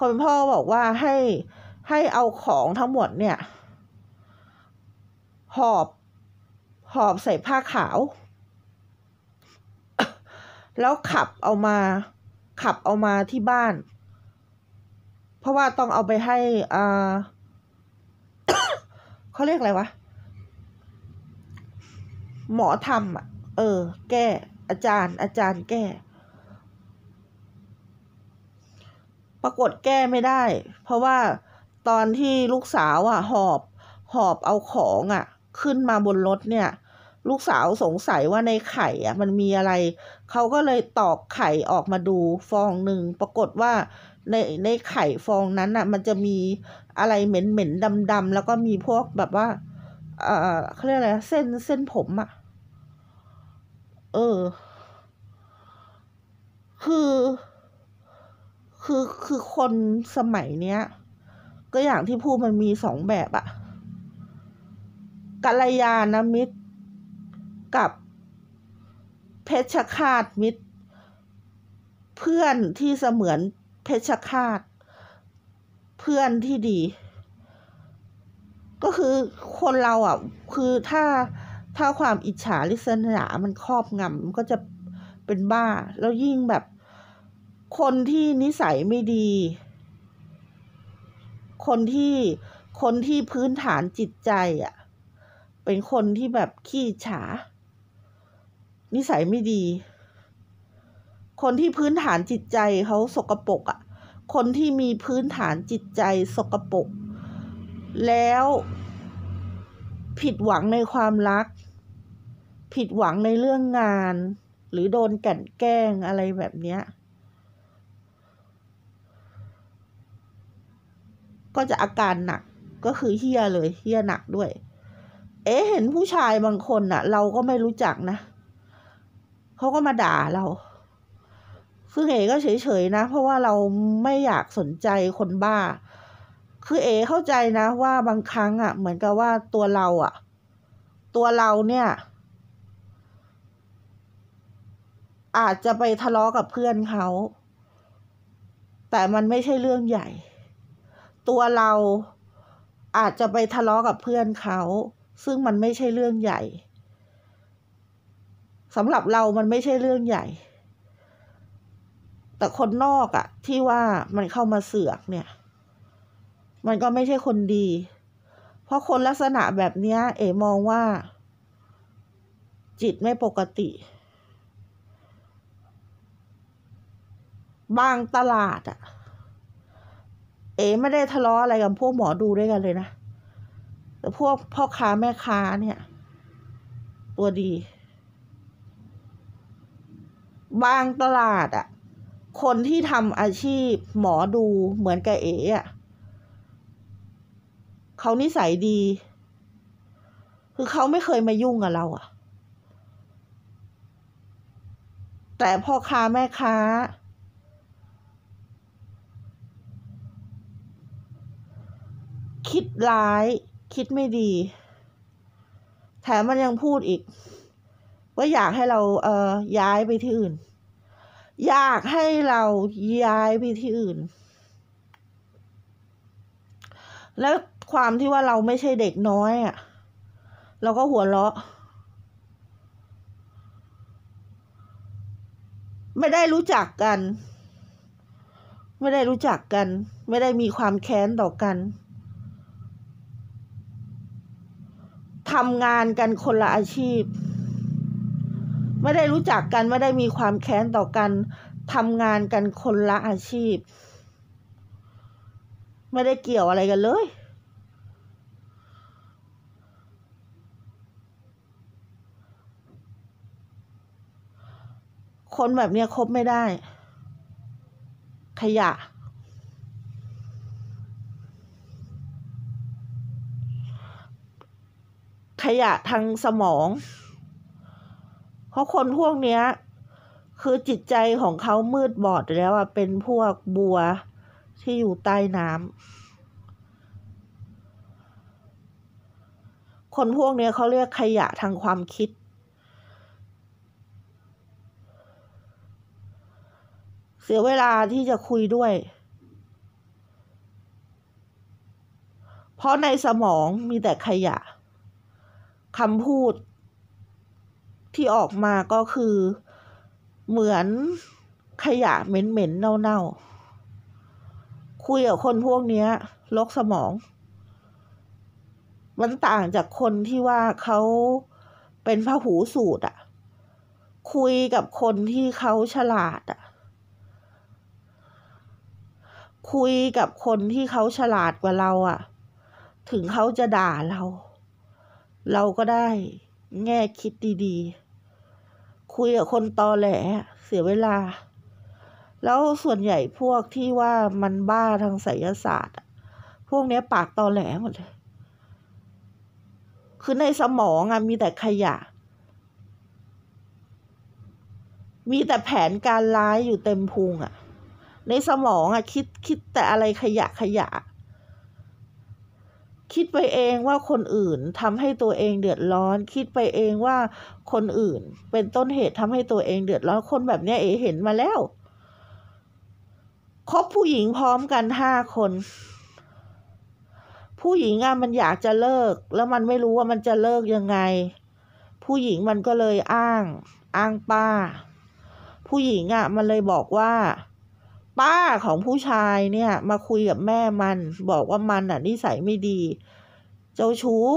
คนพ่อบอกว่าให้ ให้เอาของทั้งหมดเนี่ย หอบ หอบใส่ผ้าขาว แล้วขับเอามา ขับเอามาที่บ้าน เพราะว่าต้องเอาไปให้อ่าเขาเรียกอะไรวะ หมอทำอ่ะเออ แก้ อาจารย์ อาจารย์แก้ปรากฏแก้ไม่ได้ เพราะว่าตอนที่ลูกสาวอ่ะ หอบ หอบเอาของอ่ะ ขึ้นมาบนรถเนี่ย ลูกสาวสงสัยว่าในไข่อ่ะ มันมีอะไรเขาก็เลยตอกไข่ออกมาดูฟองหนึ่งปรากฏว่าในในไข่ฟองนั้นอ่ะ มันจะมีอะไรเหม็นเหม็นดำดำแล้วก็มีพวกแบบว่า เออเขาเรียกอะไรเส้นเส้นผมอ่ะ เออคือคือ คือ คนสมัย เนี้ย ก็อย่างที่พูดมันมีสองแบบอะกัลยาณมิตรกับเพชฌฆาต มิตร เพื่อนที่เสมือนเพชฌฆาต เพื่อนที่ดี ก็คือคนเรา อ่ะ คือถ้าถ้าความอิจฉาริษยามัน ครอบงำมันก็จะเป็นบ้าแล้วยิ่งแบบคนที่นิสัยไม่ดี คนที่ คนที่พื้นฐานจิตใจอะ่ะ เป็นคนที่แบบขี้ฉา นิสัยไม่ดี คนที่พื้นฐานจิตใจเขาสกปรกอะ่ะ คนที่มีพื้นฐานจิตใจสกปรก แล้ว ผิดหวังในความรัก ผิดหวังในเรื่องงาน หรือโดนแก่นแกล้งอะไรแบบเนี้ยก็จะอาการหนัก ก็คือเฮียเลยเฮียหนักด้วย เอ๊เห็นผู้ชายบางคนน่ะ เราก็ไม่รู้จักนะ เขาก็มาด่าเรา ซึ่งเอ๋ก็เฉยๆนะ เพราะว่าเราไม่อยากสนใจคนบ้า คือเอ๋เข้าใจนะ ว่าบางครั้งอ่ะ เหมือนกับว่าตัวเราอ่ะ ตัวเราเนี่ย อาจจะไปทะเลาะกับเพื่อนเขาแต่มันไม่ใช่เรื่องใหญ่ตัวเราอาจจะไปทะเลาะกับเพื่อนเขา ซึ่งมันไม่ใช่เรื่องใหญ่สำหรับเรามันไม่ใช่เรื่องใหญ่ แต่คนนอกอะที่ว่ามันเข้ามาเสือกเนี่ย มันก็ไม่ใช่คนดี เพราะคนลักษณะแบบนี้ เอ๋มองว่า จิตไม่ปกติบางตลาดอะเอไม่ได้ทะเลาะอะไรกับพวกหมอดูด้วยกันเลยนะ แต่พวกพ่อค้าแม่ค้าเนี่ย ตัวดี บางตลาดอะ่ะคนที่ทำอาชีพหมอดูเหมือนกับเอ๋อะ่ะเขานิสัยดี คือเขาไม่เคยมายุ่งกับเราอะ่ะ แต่พ่อค้าแม่ค้าคิดร้ายคิดไม่ดี แถมมันยังพูดอีก ว่าอยากให้เราเอ่อย้ายไปที่อื่น อยากให้เราย้ายไปที่อื่น แล้วความที่ว่าเราไม่ใช่เด็กน้อยอะ่ะ เราก็หัวเราะ ไม่ได้รู้จักกัน ไม่ได้รู้จักกัน ไม่ได้มีความแค้นต่อกันทำงานกันคนละอาชีพ ไม่ได้รู้จักกันไม่ได้มีความแค้นต่อกัน ทำงานกันคนละอาชีพ ไม่ได้เกี่ยวอะไรกันเลย คนแบบเนี้ยคบไม่ได้ ขยะขยะทางสมอง เพราะคนพวกเนี้ย คือจิตใจของเขามืดบอดแล้วอ่ะเป็นพวกบัวที่อยู่ใต้น้ำ คนพวกนี้เขาเรียกขยะทางความคิด เสียเวลาที่จะคุยด้วย เพราะในสมองมีแต่ขยะคำพูดที่ออกมาก็คือเหมือนขยะเหม็นๆเน่าๆคุยกับคนพวกนี้ลกสมอง มันต่างจากคนที่ว่าเขาเป็นพระหูสูตรอะคุยกับคนที่เขาฉลาดอะคุยกับคนที่เขาฉลาดกว่าเราอะถึงเขาจะด่าเราเราก็ได้แง่คิดดีๆ คุยกับคนตอแหล เสียเวลา แล้วส่วนใหญ่พวกที่ว่ามันบ้าทางไสยศาสตร์พวกนี้ปากตอแหลหมดเลย คือในสมองอะมีแต่ขยะ มีแต่แผนการร้ายอยู่เต็มพุงอะในสมองอะคิดคิดแต่อะไรขยะขยะคิดไปเองว่าคนอื่นทำให้ตัวเองเดือดร้อน คิดไปเองว่าคนอื่นเป็นต้นเหตุทำให้ตัวเองเดือดร้อน คนแบบนี้เอเห็นมาแล้วคบผู้หญิงพร้อมกันห้าคน ผู้หญิงอะมันอยากจะเลิกแล้วมันไม่รู้ว่ามันจะเลิกยังไง ผู้หญิงมันก็เลยอ้าง อ้างป้า ผู้หญิงอะมันเลยบอกว่าป้าของผู้ชายเนี่ย มาคุยกับแม่มันบอกว่ามันอ่ะนิสัยไม่ดี เจ้าชู้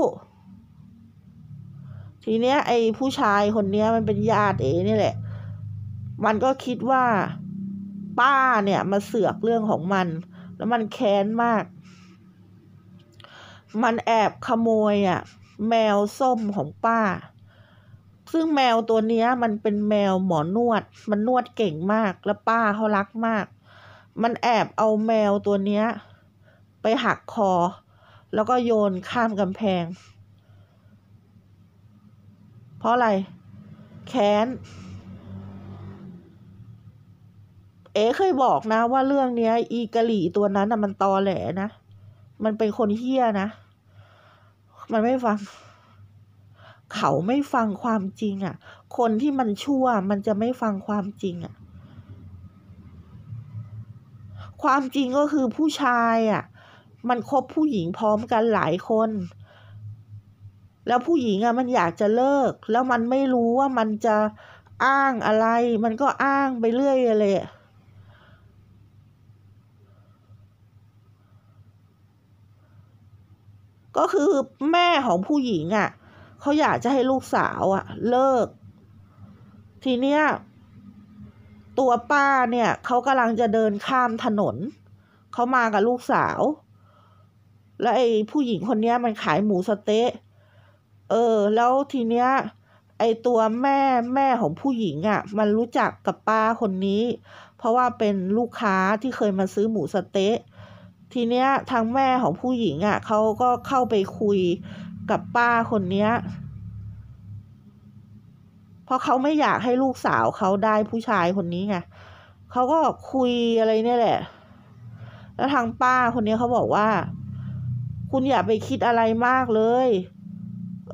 ทีเนี้ยไอ้ผู้ชายคนเนี้ยมันเป็นญาติเอ๋นี่แหละ มันก็คิดว่าป้าเนี่ยมาเสือกเรื่องของมัน แล้วมันแค้นมาก มันแอบขโมยอ่ะแมวส้มของป้า ซึ่งแมวตัวเนี้ยมันเป็นแมวหมอนวด มันนวดเก่งมากและป้าเขารักมากมันแอบเอาแมวตัว เนี้ย ไปหักคอ แล้วก็โยนข้ามกำแพง เพราะอะไร แค้น เอ๋เคยบอกนะ ว่าเรื่องเนี้ย อีกะหลี่ตัวนั้นอะมันตอแหลนะ มันเป็นคนเฮี้ย นะ มันไม่ฟัง เขาไม่ฟังความจริงอะ่ะ คนที่มันชั่วมันจะไม่ฟังความจริง อะ่ะความจริงก็คือผู้ชายอะ่ะ มันคบผู้หญิงพร้อมกันหลายคน แล้วผู้หญิงอะ่ะมันอยากจะเลิก แล้วมันไม่รู้ว่ามันจะอ้างอะไร มันก็อ้างไปเรื่อยเลยก็คือแม่ของผู้หญิงอะ่ะเขาอยากจะให้ลูกสาวอะ่ะ เลิก ทีเนี้ยตัวป้าเนี่ยเขากำลังจะเดินข้ามถนน เขามากับลูกสาว แล้วไอ้ผู้หญิงคนนี้มันขายหมูสเต๊ะ เออแล้วทีเนี้ยไอตัวแม่แม่ของผู้หญิงอะ่ะมันรู้จักกับป้าคนนี้ เพราะว่าเป็นลูกค้าที่เคยมาซื้อหมูสเต๊ะ ทีเนี้ยทางแม่ของผู้หญิงอะ่ะเขาก็เข้าไปคุยกับป้าคนเนี้ยพราะเขาไม่อยากให้ลูกสาวเขาได้ผู้ชายคนนี้ไงเขาก็คุยอะไรเนี่ยแหละ แล้วทางป้าคนนี้เขาบอกว่า คุณอย่าไปคิดอะไรมากเลย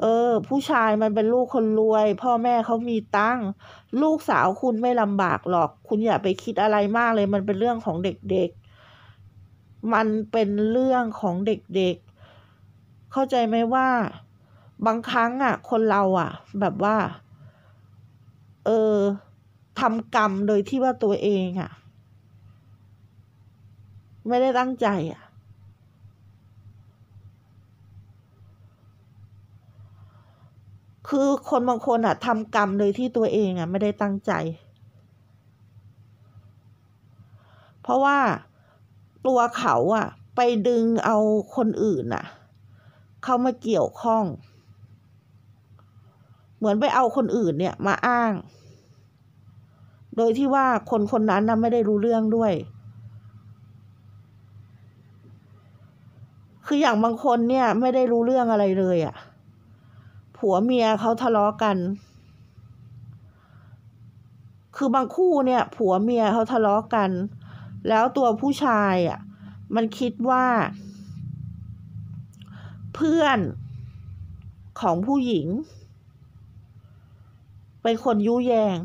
เออ ผู้ชายมันเป็นลูกคนรวย พ่อแม่เขามีตังค์ ลูกสาวคุณไม่ลำบากหรอก คุณอย่าไปคิดอะไรมากเลย มันเป็นเรื่องของเด็กๆ มันเป็นเรื่องของเด็กๆ เข้าใจไหมว่า บางครั้งอ่ะ คนเราอ่ะ แบบว่าเออทำกรรมโดยที่ว่าตัวเองอะ่ะไม่ได้ตั้งใจอะ่ะ คือคนบางคนอะ่ะทำกรรมโดยที่ตัวเองอะ่ะไม่ได้ตั้งใจ เพราะว่า ตัวเขาอะ่ะ ไปดึงเอาคนอื่นอ่ะ เข้ามาเกี่ยวข้องเหมือนไปเอาคนอื่นเนี่ยมาอ้าง โดยที่ว่าคนคนนั้นนะไม่ได้รู้เรื่องด้วย คืออย่างบางคนเนี่ยไม่ได้รู้เรื่องอะไรเลยอะ่ะ ผัวเมียเขาทะเลาะกัน คือบางคู่เนี่ย ผัวเมียเขาทะเลาะกัน แล้วตัวผู้ชายอะ่ะมันคิดว่าเพื่อนของผู้หญิงเป็นคนยุแยง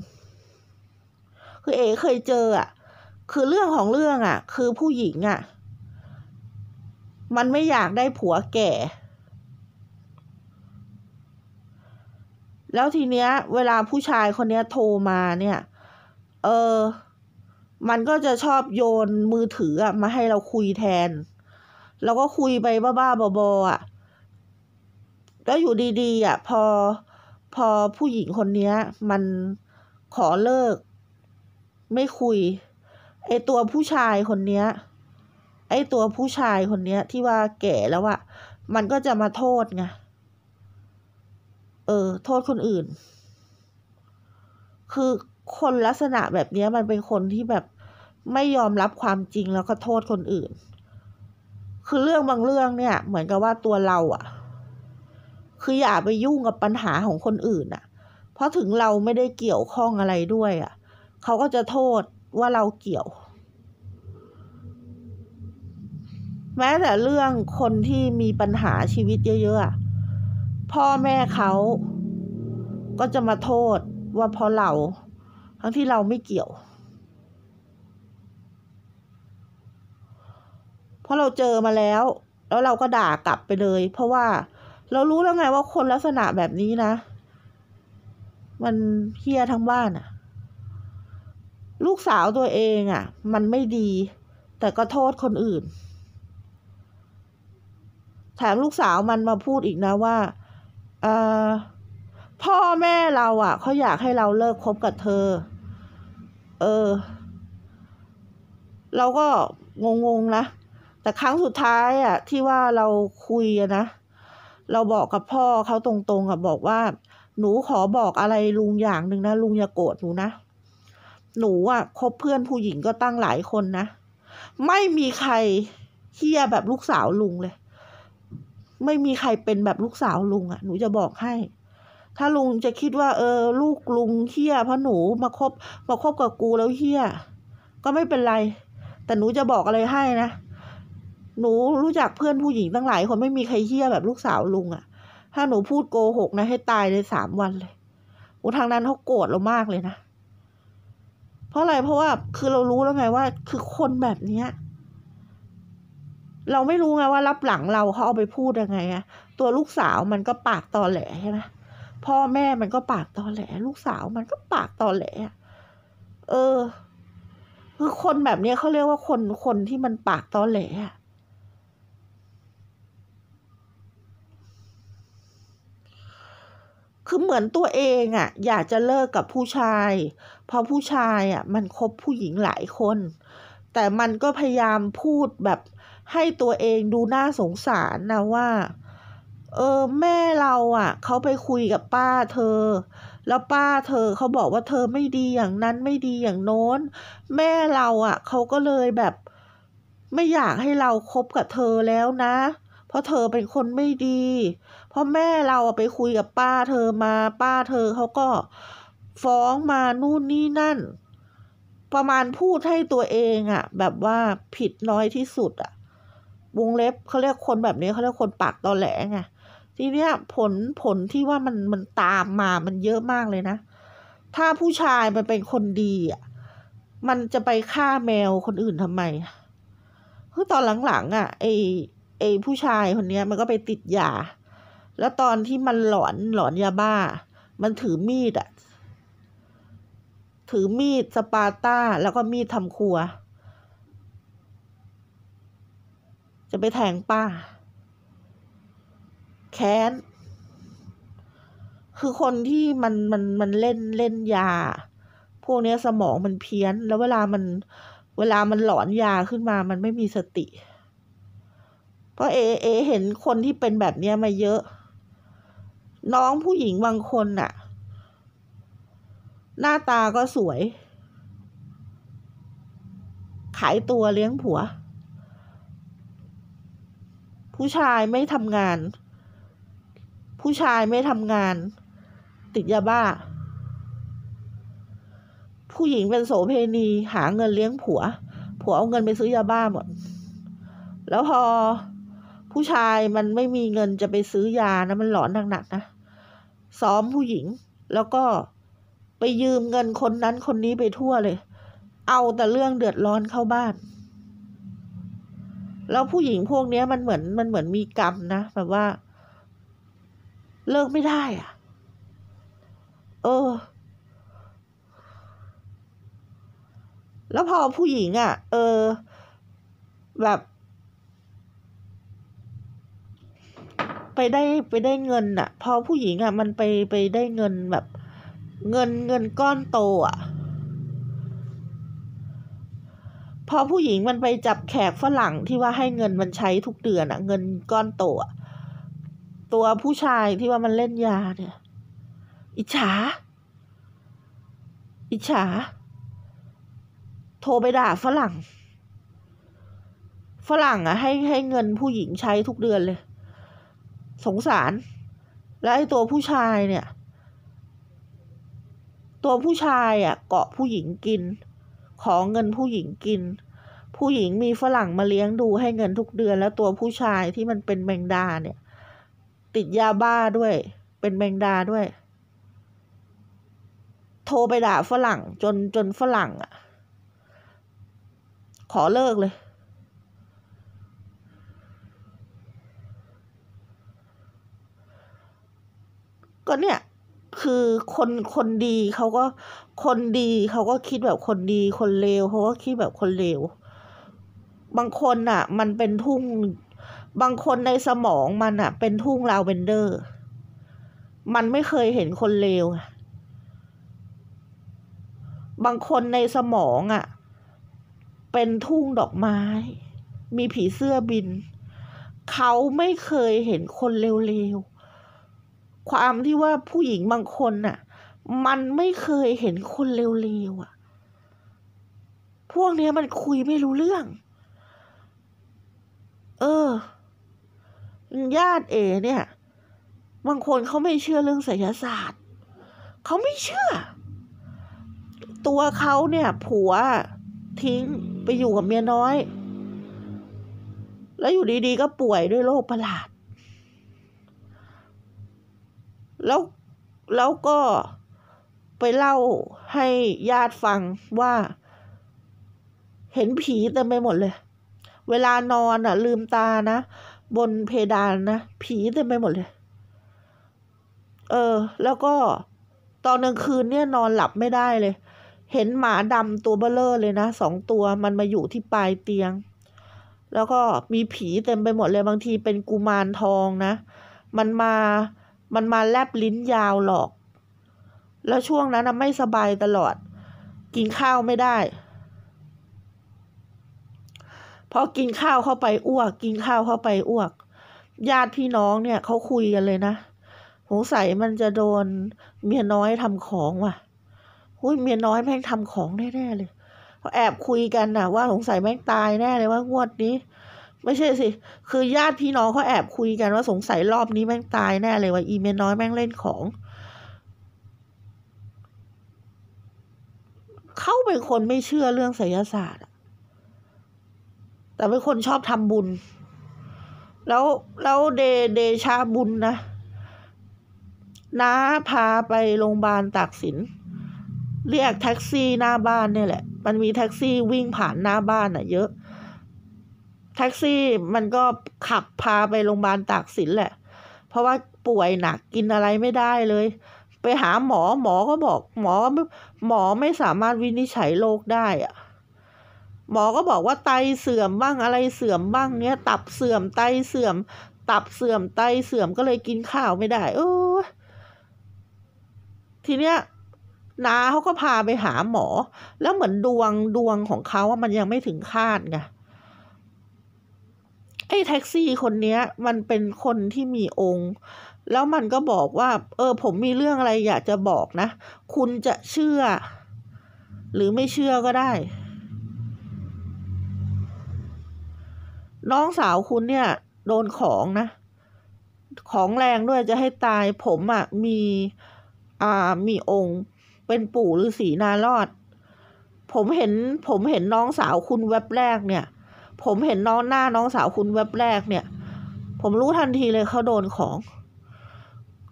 คือเอ๋เคยเจออ่ะ คือเรื่องของเรื่องอ่ะ คือผู้หญิงอ่ะ มันไม่อยากได้ผัวแก่ แล้วทีเนี้ย เวลาผู้ชายคนเนี้ยโทรมาเนี่ย เออ มันก็จะชอบโยนมือถืออ่ะ มาให้เราคุยแทน แล้วก็คุยไปบ้า ๆบอๆอ่ะแล้วอยู่ดี ๆ อ่ะ พอพอผู้หญิงคนนี้มันขอเลิก ไม่คุยไอตัวผู้ชายคนนี้ไอตัวผู้ชายคนนี้ที่ว่าแก่แล้วอะมันก็จะมาโทษไงเออ โทษคนอื่น คือคนลักษณะแบบนี้มันเป็นคนที่แบบไม่ยอมรับความจริงแล้วก็โทษคนอื่น คือเรื่องบางเรื่องเนี่ย เหมือนกับว่าตัวเราอะคืออย่าไปยุ่งกับปัญหาของคนอื่นอะ่ะ เพราะถึงเราไม่ได้เกี่ยวข้องอะไรด้วยอะ่ะ เขาก็จะโทษว่าเราเกี่ยว แม้แต่เรื่องคนที่มีปัญหาชีวิตเยอะๆพ่อแม่เขาก็จะมาโทษว่าเพราะเรา ทั้งที่เราไม่เกี่ยว เพราะเราเจอมาแล้ว แล้วเราก็ด่ากลับไปเลย เพราะว่าเรารู้แล้วไงว่าคนลักษณะแบบนี้นะ มันเฮี้ยทั้งบ้านอะลูกสาวตัวเองอะมันไม่ดี แต่ก็โทษคนอื่น แถมลูกสาวมันมาพูดอีกนะว่า พ่อแม่เราอะ่ะ เขาอยากให้เราเลิกคบกับเธอ เออ เราก็งงๆนะ แต่ครั้งสุดท้ายอะ่ะ ที่ว่าเราคุยนะเราบอกกับพ่อเขาตรงๆกับบอกว่า หนูขอบอกอะไรลุงอย่างหนึ่งนะลุงอย่าโกรธหนูนะ หนูอะคบเพื่อนผู้หญิงก็ตั้งหลายคนนะไม่มีใครเฮียแบบลูกสาวลุงเลย ไม่มีใครเป็นแบบลูกสาวลุงอะหนูจะบอกให้ ถ้าลุงจะคิดว่า เออ ลูกลุงเฮียเพราะหนูมาคบมาคบกับกูแล้วเฮียก็ไม่เป็นไรแต่หนูจะบอกอะไรให้นะหนูรู้จักเพื่อนผู้หญิงตั้งหลายคนไม่มีใครเฮี้ยแบบลูกสาวลุงอะ่ะ ถ้าหนูพูดโกหกนะให้ตายเลยสามวันเลยโอ้ทางนั้นเขาโกรธเรามากเลยนะ เพราะอะไร เพราะว่าคือเรารู้แล้วไงว่า คือคนแบบเนี้ย เราไม่รู้ไงว่ารับหลังเราเขาเอาไปพูดยังไงอะตัวลูกสาวมันก็ปากตอแหลใช่ไหมพ่อแม่มันก็ปากตอแหล ลูกสาวมันก็ปากตอแหลเออ คือคนแบบนี้เขาเรียกว่าคน คนที่มันปากตอแหลอะคือเหมือนตัวเองอะ่ะ อยากจะเลิกกับผู้ชาย เพราะผู้ชายอะ่ะ มันคบผู้หญิงหลายคน แต่มันก็พยายามพูดแบบให้ตัวเองดูน่าสงสารนะว่า เออแม่เราอะ่ะเขาไปคุยกับป้าเธอ แล้วป้าเธอเขาบอกว่าเธอไม่ดีอย่างนั้นไม่ดีอย่างโน้น แม่เราอะ่ะเขาก็เลยแบบไม่อยากให้เราคบกับเธอแล้วนะเพราะเธอเป็นคนไม่ดี เพราะแม่เราไปคุยกับป้าเธอมา ป้าเธอเขาก็ ฟ้องมานู่นนี่นั่น ประมาณพูดให้ตัวเองอะแบบว่าผิดน้อยที่สุดอะวงเล็บเขาเรียกคนแบบนี้เขาเรียกคนปากตอแหลไง ทีเนี้ยผลผลที่ว่ามันมันตามมา มันเยอะมากเลยนะ ถ้าผู้ชายมันเป็นคนดีอ่ะ มันจะไปฆ่าแมวคนอื่นทำไมคือตอนหลังๆอ่ะไอไอ้ผู้ชายคนนี้มันก็ไปติดยา แล้วตอนที่มันหลอน หลอนยาบ้า มันถือมีดอะถือมีดสปาต้าแล้วก็มีดทำครัว จะไปแทงป้า แค้น คือคนที่มันมัน มัน เล่น เล่นยา พวกนี้สมองมันเพี้ยน แล้วเวลามัน เวลามันหลอนยาขึ้นมา มันไม่มีสติพราะเอเอเห็นคนที่เป็นแบบเนี้ยมาเยอะ น้องผู้หญิงบางคนน่ะ หน้าตาก็สวย ขายตัวเลี้ยงผัว ผู้ชายไม่ทำงาน ผู้ชายไม่ทำงาน ติดยาบ้า ผู้หญิงเป็นโสเพณี หาเงินเลี้ยงผัว ผัวเอาเงินไปซื้อยาบ้าหมด แล้วพอผู้ชายมันไม่มีเงินจะไปซื้อยานะมันหลอนหนักๆนะซ้อมผู้หญิงแล้วก็ไปยืมเงินคนนั้นคนนี้ไปทั่วเลย เอาแต่เรื่องเดือดร้อนเข้าบ้าน แล้วผู้หญิงพวกนี้มันเหมือนมันเหมือนมีกรรมนะแบบว่า เลิกไม่ได้อะเออ แล้วพอผู้หญิงอะ่ะ เออ แบบไปได้ไปได้เงินอะพอผู้หญิงอะมันไปไปได้เงินแบบ เงินเงินก้อนโตอะพอผู้หญิงมันไปจับแขกฝรั่งที่ว่าให้เงินมันใช้ทุกเดือนอะเงินก้อนโตอะตัวผู้ชายที่ว่ามันเล่นยาเนี่ยอิจฉาอิจฉาโทรไปด่าฝรั่งฝรั่งอะให้ให้เงินผู้หญิงใช้ทุกเดือนเลยสงสารและไอ้ตัวผู้ชายเนี่ย ตัวผู้ชายอะ่ะ เกาะผู้หญิงกิน ของเงินผู้หญิงกิน ผู้หญิงมีฝรั่งมาเลี้ยงดูให้เงินทุกเดือนแล้วตัวผู้ชายที่มันเป็นแมงดาเนี่ย ติดยาบ้าด้วย เป็นแมงดาด้วย โทรไปด่าฝรั่งจนจนฝรั่งอะ่ะขอเลิกเลยก็เนี่ย คือคนคนดีเขาก็คนดีเขาก็คิดแบบคนดีคนเลวเขาก็คิดแบบคนเลว บางคนอะ่ะ มันเป็นทุ่ง บางคนในสมองมันอะ่ะ เป็นทุ่งลาเวนเดอร์ มันไม่เคยเห็นคนเลวบางคนในสมองอะ่ะ เป็นทุ่งดอกไม้ มีผีเสื้อบิน เขาไม่เคยเห็นคนเลวๆความที่ว่าผู้หญิงบางคนน่ะ มันไม่เคยเห็นคนเร็ว ๆ อ่ะ พวกเนี้ยมันคุยไม่รู้เรื่อง เออญาติเอ เนี่ย บางคนเขาไม่เชื่อเรื่องไสยศาสตร์ เขาไม่เชื่อ ตัวเขาเนี่ย ผัวทิ้งไปอยู่กับเมียน้อย แล้วอยู่ดี ๆ ก็ป่วยด้วยโรคประหลาดแล้ว แล้วก็ไปเล่าให้ญาติฟังว่า เห็นผีเต็มไปหมดเลย เวลานอนอ่ะ ลืมตานะ บนเพดานนะ ผีเต็มไปหมดเลย เออ แล้วก็ ตอนกลางคืนเนี่ยนอนหลับไม่ได้เลย เห็นหมาดำตัวเบลเลอร์เลยนะสองตัวมันมาอยู่ที่ปลายเตียง แล้วก็มีผีเต็มไปหมดเลย บางทีเป็นกุมารทองนะ มันมามันมาแลบลิ้นยาวหลอก แล้วช่วงนั้นไม่สบายตลอด กินข้าวไม่ได้ พอกินข้าวเข้าไปอ้วก กินข้าวเข้าไปอ้วก ญาติพี่น้องเนี่ยเขาคุยกันเลยนะสงสัยมันจะโดนเมียน้อยทำของว่ะหุ้ย เมียน้อยแม่งทำของแน่ๆเลยแอบคุยกันนะว่าสงสัยแม่งตายแน่เลยว่างวดนี้ไม่ใช่สิ คือญาติพี่น้องเขาแอบคุยกันว่าสงสัยรอบนี้แม่งตายแน่ เลยว่าอีเมนน้อยแม่งเล่นของ เขาเป็นคนไม่เชื่อเรื่องไสยศาสตร์ แต่เป็นคนชอบทำบุญ แล้วแล้วเดเดชาบุญนะ น้าพาไปโรงพยาบาลตากสิน เรียกแท็กซี่หน้าบ้านเนี่ยแหละ มันมีแท็กซี่วิ่งผ่านหน้าบ้านอ่ะเยอะแท็กซี่มันก็ขับพาไปโรงพยาบาลตากสินแหละ เพราะว่าป่วยหนักกินอะไรไม่ได้เลย ไปหาหมอหมอก็บอกหมอ หมอไม่สามารถวินิจฉัยโรคได้อะหมอก็บอกว่าไตเสื่อมบ้างอะไรเสื่อมบ้างเนี้ยตับเสื่อมไตเสื่อม ตับเสื่อมไตเสื่อมก็เลยกินข้าวไม่ได้เออทีเนี้ยนาเขาก็พาไปหาหมอแล้วเหมือนดวงดวงของเขาว่ามันยังไม่ถึงคาดไงไอ้แท็กซี่ คนเนี้ย มันเป็นคนที่มีองค์ แล้วมันก็บอกว่า เออ ผมมีเรื่องอะไรอยากจะบอกนะ คุณจะเชื่อ หรือไม่เชื่อก็ได้ น้องสาวคุณเนี่ย โดนของนะ ของแรงด้วยจะให้ตาย ผมอะ่ะมี อ่ามีองค์ เป็นปู่ฤาษีนารอด ผมเห็นผมเห็นน้องสาวคุณแวบแรกเนี่ยผมเห็นน้องหน้าน้องสาวคุณแวบแรก เนี่ย ผมรู้ทันทีเลยเขาโดนของ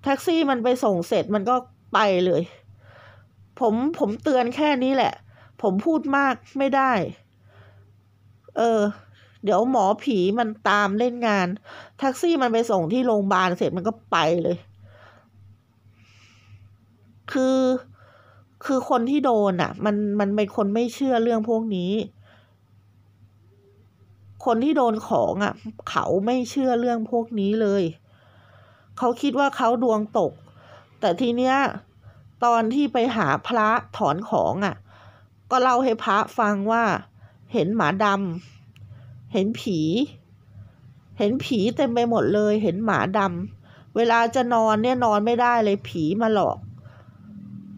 แท็กซี่มันไปส่งเสร็จมันก็ไปเลย ผมผมเตือนแค่นี้แหละ ผมพูดมากไม่ได้ เออ เดี๋ยวหมอผีมันตามเล่นงานแท็กซี่มันไปส่งที่โรงพยาบาลเสร็จมันก็ไปเลย คือ คือคนที่โดนอะ่ะ มันมันเป็นคนไม่เชื่อเรื่องพวกนี้คนที่โดนของอะ่ะ เขาไม่เชื่อเรื่องพวกนี้เลย เขาคิดว่าเขาดวงตก แต่ทีเนี้ย ตอนที่ไปหาพระถอนของอะ่ะ ก็เล่าให้พระฟังว่า เห็นหมาดำ เห็นผี เห็นผีเต็มไปหมดเลย เห็นหมาดำเวลาจะนอนเนี่ยนอนไม่ได้เลยผีมาหลอก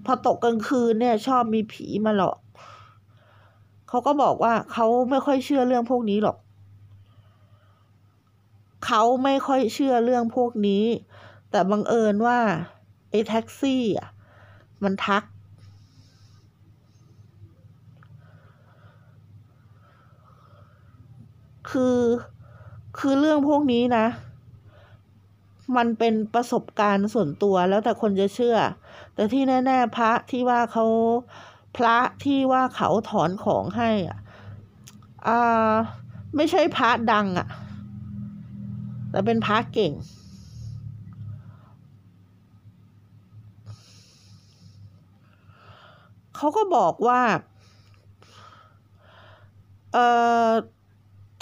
พอตกกลางคืนเนี่ยชอบมีผีมาหลอก เขาก็บอกว่าเขาไม่ค่อยเชื่อเรื่องพวกนี้หรอกเขาไม่ค่อยเชื่อเรื่องพวกนี้ แต่บังเอิญว่าไอ้แท็กซี่อ่ะมันทัก คือคือเรื่องพวกนี้นะ มันเป็นประสบการณ์ส่วนตัวแล้วแต่คนจะเชื่อ แต่ที่แน่ ๆพระที่ว่าเขาพระที่ว่าเขาถอนของให้ อ่ะอ่าไม่ใช่พระดังอ่ะแต่เป็นพระเก่ง เขาก็บอกว่า เอ่อ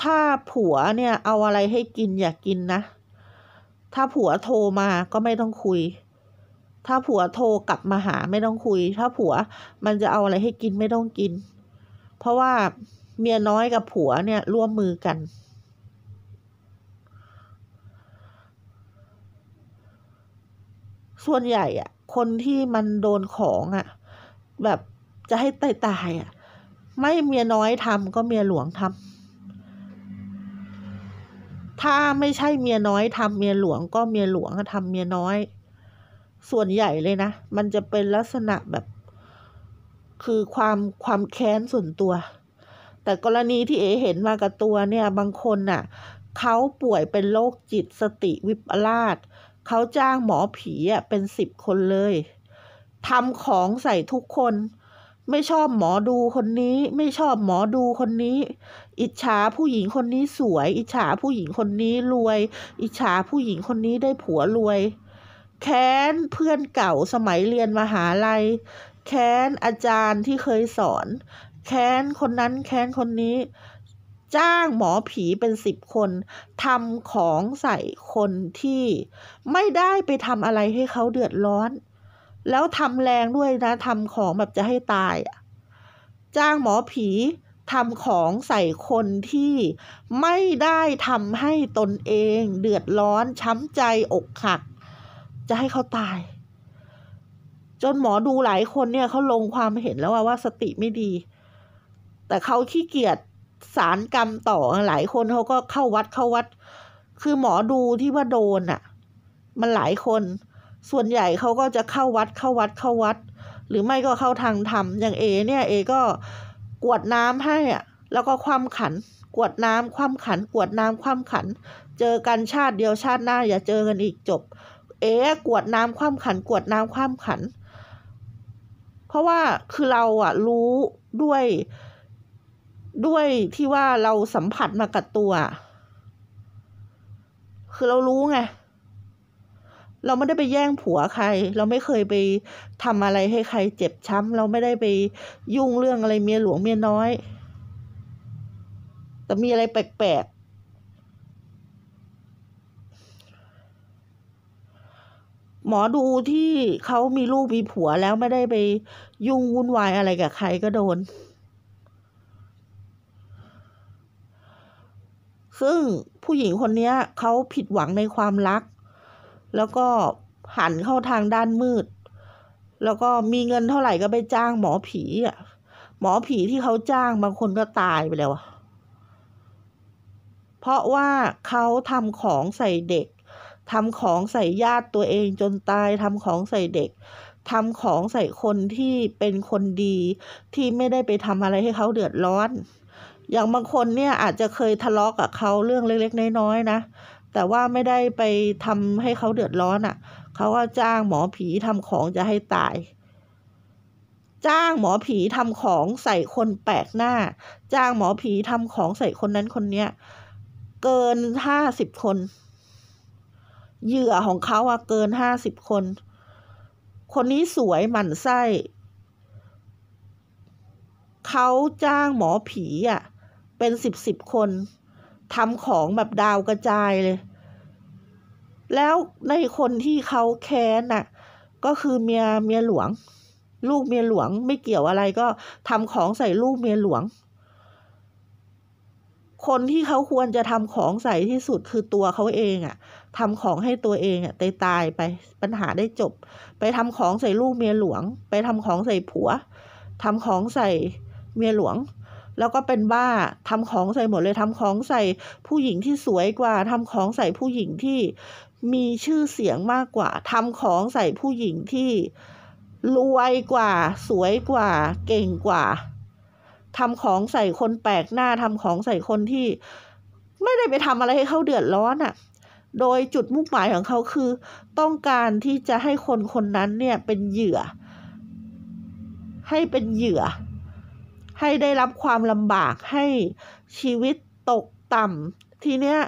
ถ้าผัวเนี่ยเอาอะไรให้กินอย่ากกินนะ ถ้าผัวโทรมาก็ไม่ต้องคุย ถ้าผัวโทรกลับมาหาไม่ต้องคุย ถ้าผัวมันจะเอาอะไรให้กินไม่ต้องกิน เพราะว่าเมียน้อยกับผัวเนี่ยร่วมมือกันส่วนใหญ่อะ คนที่มันโดนของอะแบบจะให้ตายตายอะไม่เมียน้อยทำก็เมียหลวงทำถ้าไม่ใช่เมียน้อยทำเมียหลวงก็เมียหลวงทำเมียน้อย ส่วนใหญ่เลยนะ มันจะเป็นลักษณะแบบคือความความแค้นส่วนตัว แต่กรณีที่เอเห็นมากับตัวเนี่ยบางคนน่ะเขาป่วยเป็นโรคจิตสติวิปลาสเขาจ้างหมอผีอ่ะเป็นสิบคนเลยทำของใส่ทุกคน ไม่ชอบหมอดูคนนี้ ไม่ชอบหมอดูคนนี้ อิจฉาผู้หญิงคนนี้สวย อิจฉาผู้หญิงคนนี้รวย อิจฉาผู้หญิงคนนี้ได้ผัวรวย แค้นเพื่อนเก่าสมัยเรียนมหาลัย แค้นอาจารย์ที่เคยสอน แค้นคนนั้นแค้นคนนี้จ้างหมอผีเป็นสิบคนทำของใส่คนที่ไม่ได้ไปทำอะไรให้เขาเดือดร้อน แล้วทำแรงด้วยนะทำของแบบจะให้ตาย จ้างหมอผีทำของใส่คนที่ไม่ได้ทำให้ตนเองเดือดร้อนช้ำใจอกหัก จะให้เขาตาย จนหมอดูหลายคนเนี่ยเขาลงความเห็นแล้วว่าวาสติไม่ดี แต่เขาขี้เกียจสารกรรมต่อหลายคนเขาก็เข้าวัดเข้าวัด คือหมอดูที่ว่าโดนอ่ะ มันหลายคน ส่วนใหญ่เขาก็จะเข้าวัดเข้าวัดเข้าวัด หรือไม่ก็เข้าทางธรรมอย่างเอเนี่ยเอก็กวดน้ำให้อ่ะ แล้วก็ความขัน กวดน้ำความขัน กวดน้ำความขัน เจอกันชาติเดียวชาติหน้าอย่าเจอกันอีกจบ เอ กวดน้ำความขันกวดน้ำความขัน เพราะว่าคือเราอ่ะรู้ด้วยด้วยที่ว่าเราสัมผัสมากับตัว คือเรารู้ไง เราไม่ได้ไปแย่งผัวใคร เราไม่เคยไปทำอะไรให้ใครเจ็บช้ำเราไม่ได้ไปยุ่งเรื่องอะไรเมียหลวงเมียน้อย แต่มีอะไรแปลกหมอดูที่เขามีลูกมีผัวแล้วไม่ได้ไปยุ่งวุ่นวายอะไรกับใครก็โดนซึ่งผู้หญิงคนนี้เขาผิดหวังในความรัก แล้วก็หันเข้าทางด้านมืด แล้วก็มีเงินเท่าไหร่ก็ไปจ้างหมอผีอ่ะหมอผีที่เขาจ้าง บางคนก็ตายไปแล้ว เพราะว่าเขาทำของใส่เด็กทำของใส่ญาติตัวเองจนตายทำของใส่เด็กทำของใส่คนที่เป็นคนดีที่ไม่ได้ไปทำอะไรให้เขาเดือดร้อนอย่างบางคนเนี่ยอาจจะเคยทะเลาะกับเขาเรื่องเล็กๆน้อยๆนะ แต่ว่าไม่ได้ไปทำให้เขาเดือดร้อนอะ่ะ เขาก็จ้างหมอผีทำของจะให้ตาย จ้างหมอผีทำของใส่คนแปลกหน้า จ้างหมอผีทำของใส่คนนั้นคนเนี้ยเกินห้าสิบคนเหยื่อของเขาอะเกินห้าสิบคน คนนี้สวยหมั่นไส้เขาจ้างหมอผีอะ่ะเป็นสิบสิบคนทำของแบบดาวกระจายเลย แล้วในคนที่เขาแค้นน่ะ ก็คือเมียเมียหลวง ลูกเมียหลวงไม่เกี่ยวอะไรก็ทำของใส่ลูกเมียหลวง คนที่เขาควรจะทำของใส่ที่สุดคือตัวเขาเองอะ่ะทำของให้ตัวเองอะ่ะตายตายไปปัญหาได้จบ ไปทำของใส่ลูกเมียหลวง ไปทำของใส่ผัวทำของใส่เมียหลวงแล้วก็เป็นบ้าทำของใส่หมดเลยทำของใส่ผู้หญิงที่สวยกว่า ทำของใส่ผู้หญิงที่มีชื่อเสียงมากกว่า ทำของใส่ผู้หญิงที่รวยกว่า สวยกว่า เก่งกว่า ทำของใส่คนแปลกหน้าทำของใส่คนที่ไม่ได้ไปทำอะไรให้เขาเดือดร้อนอะ่ะ โดยจุดมุ่งหมายของเขาคือ ต้องการที่จะให้คนคนนั้นเนี่ยเป็นเหยื่อ ให้เป็นเหยื่อให้ได้รับความลำบากให้ชีวิตตกต่ำทีเนี้ย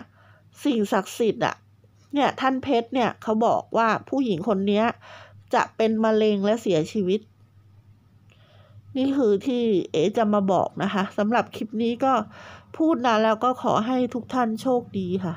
สิ่งศักดิ์สิทธิ์อะเนี่ยท่านเพชรเนี่ยเขาบอกว่าผู้หญิงคนนี้จะเป็นมะเร็งและเสียชีวิต นี่คือที่เอจะมาบอกนะคะสำหรับคลิปนี้ก็พูดนานแล้วก็ขอให้ทุกท่านโชคดีค่ะ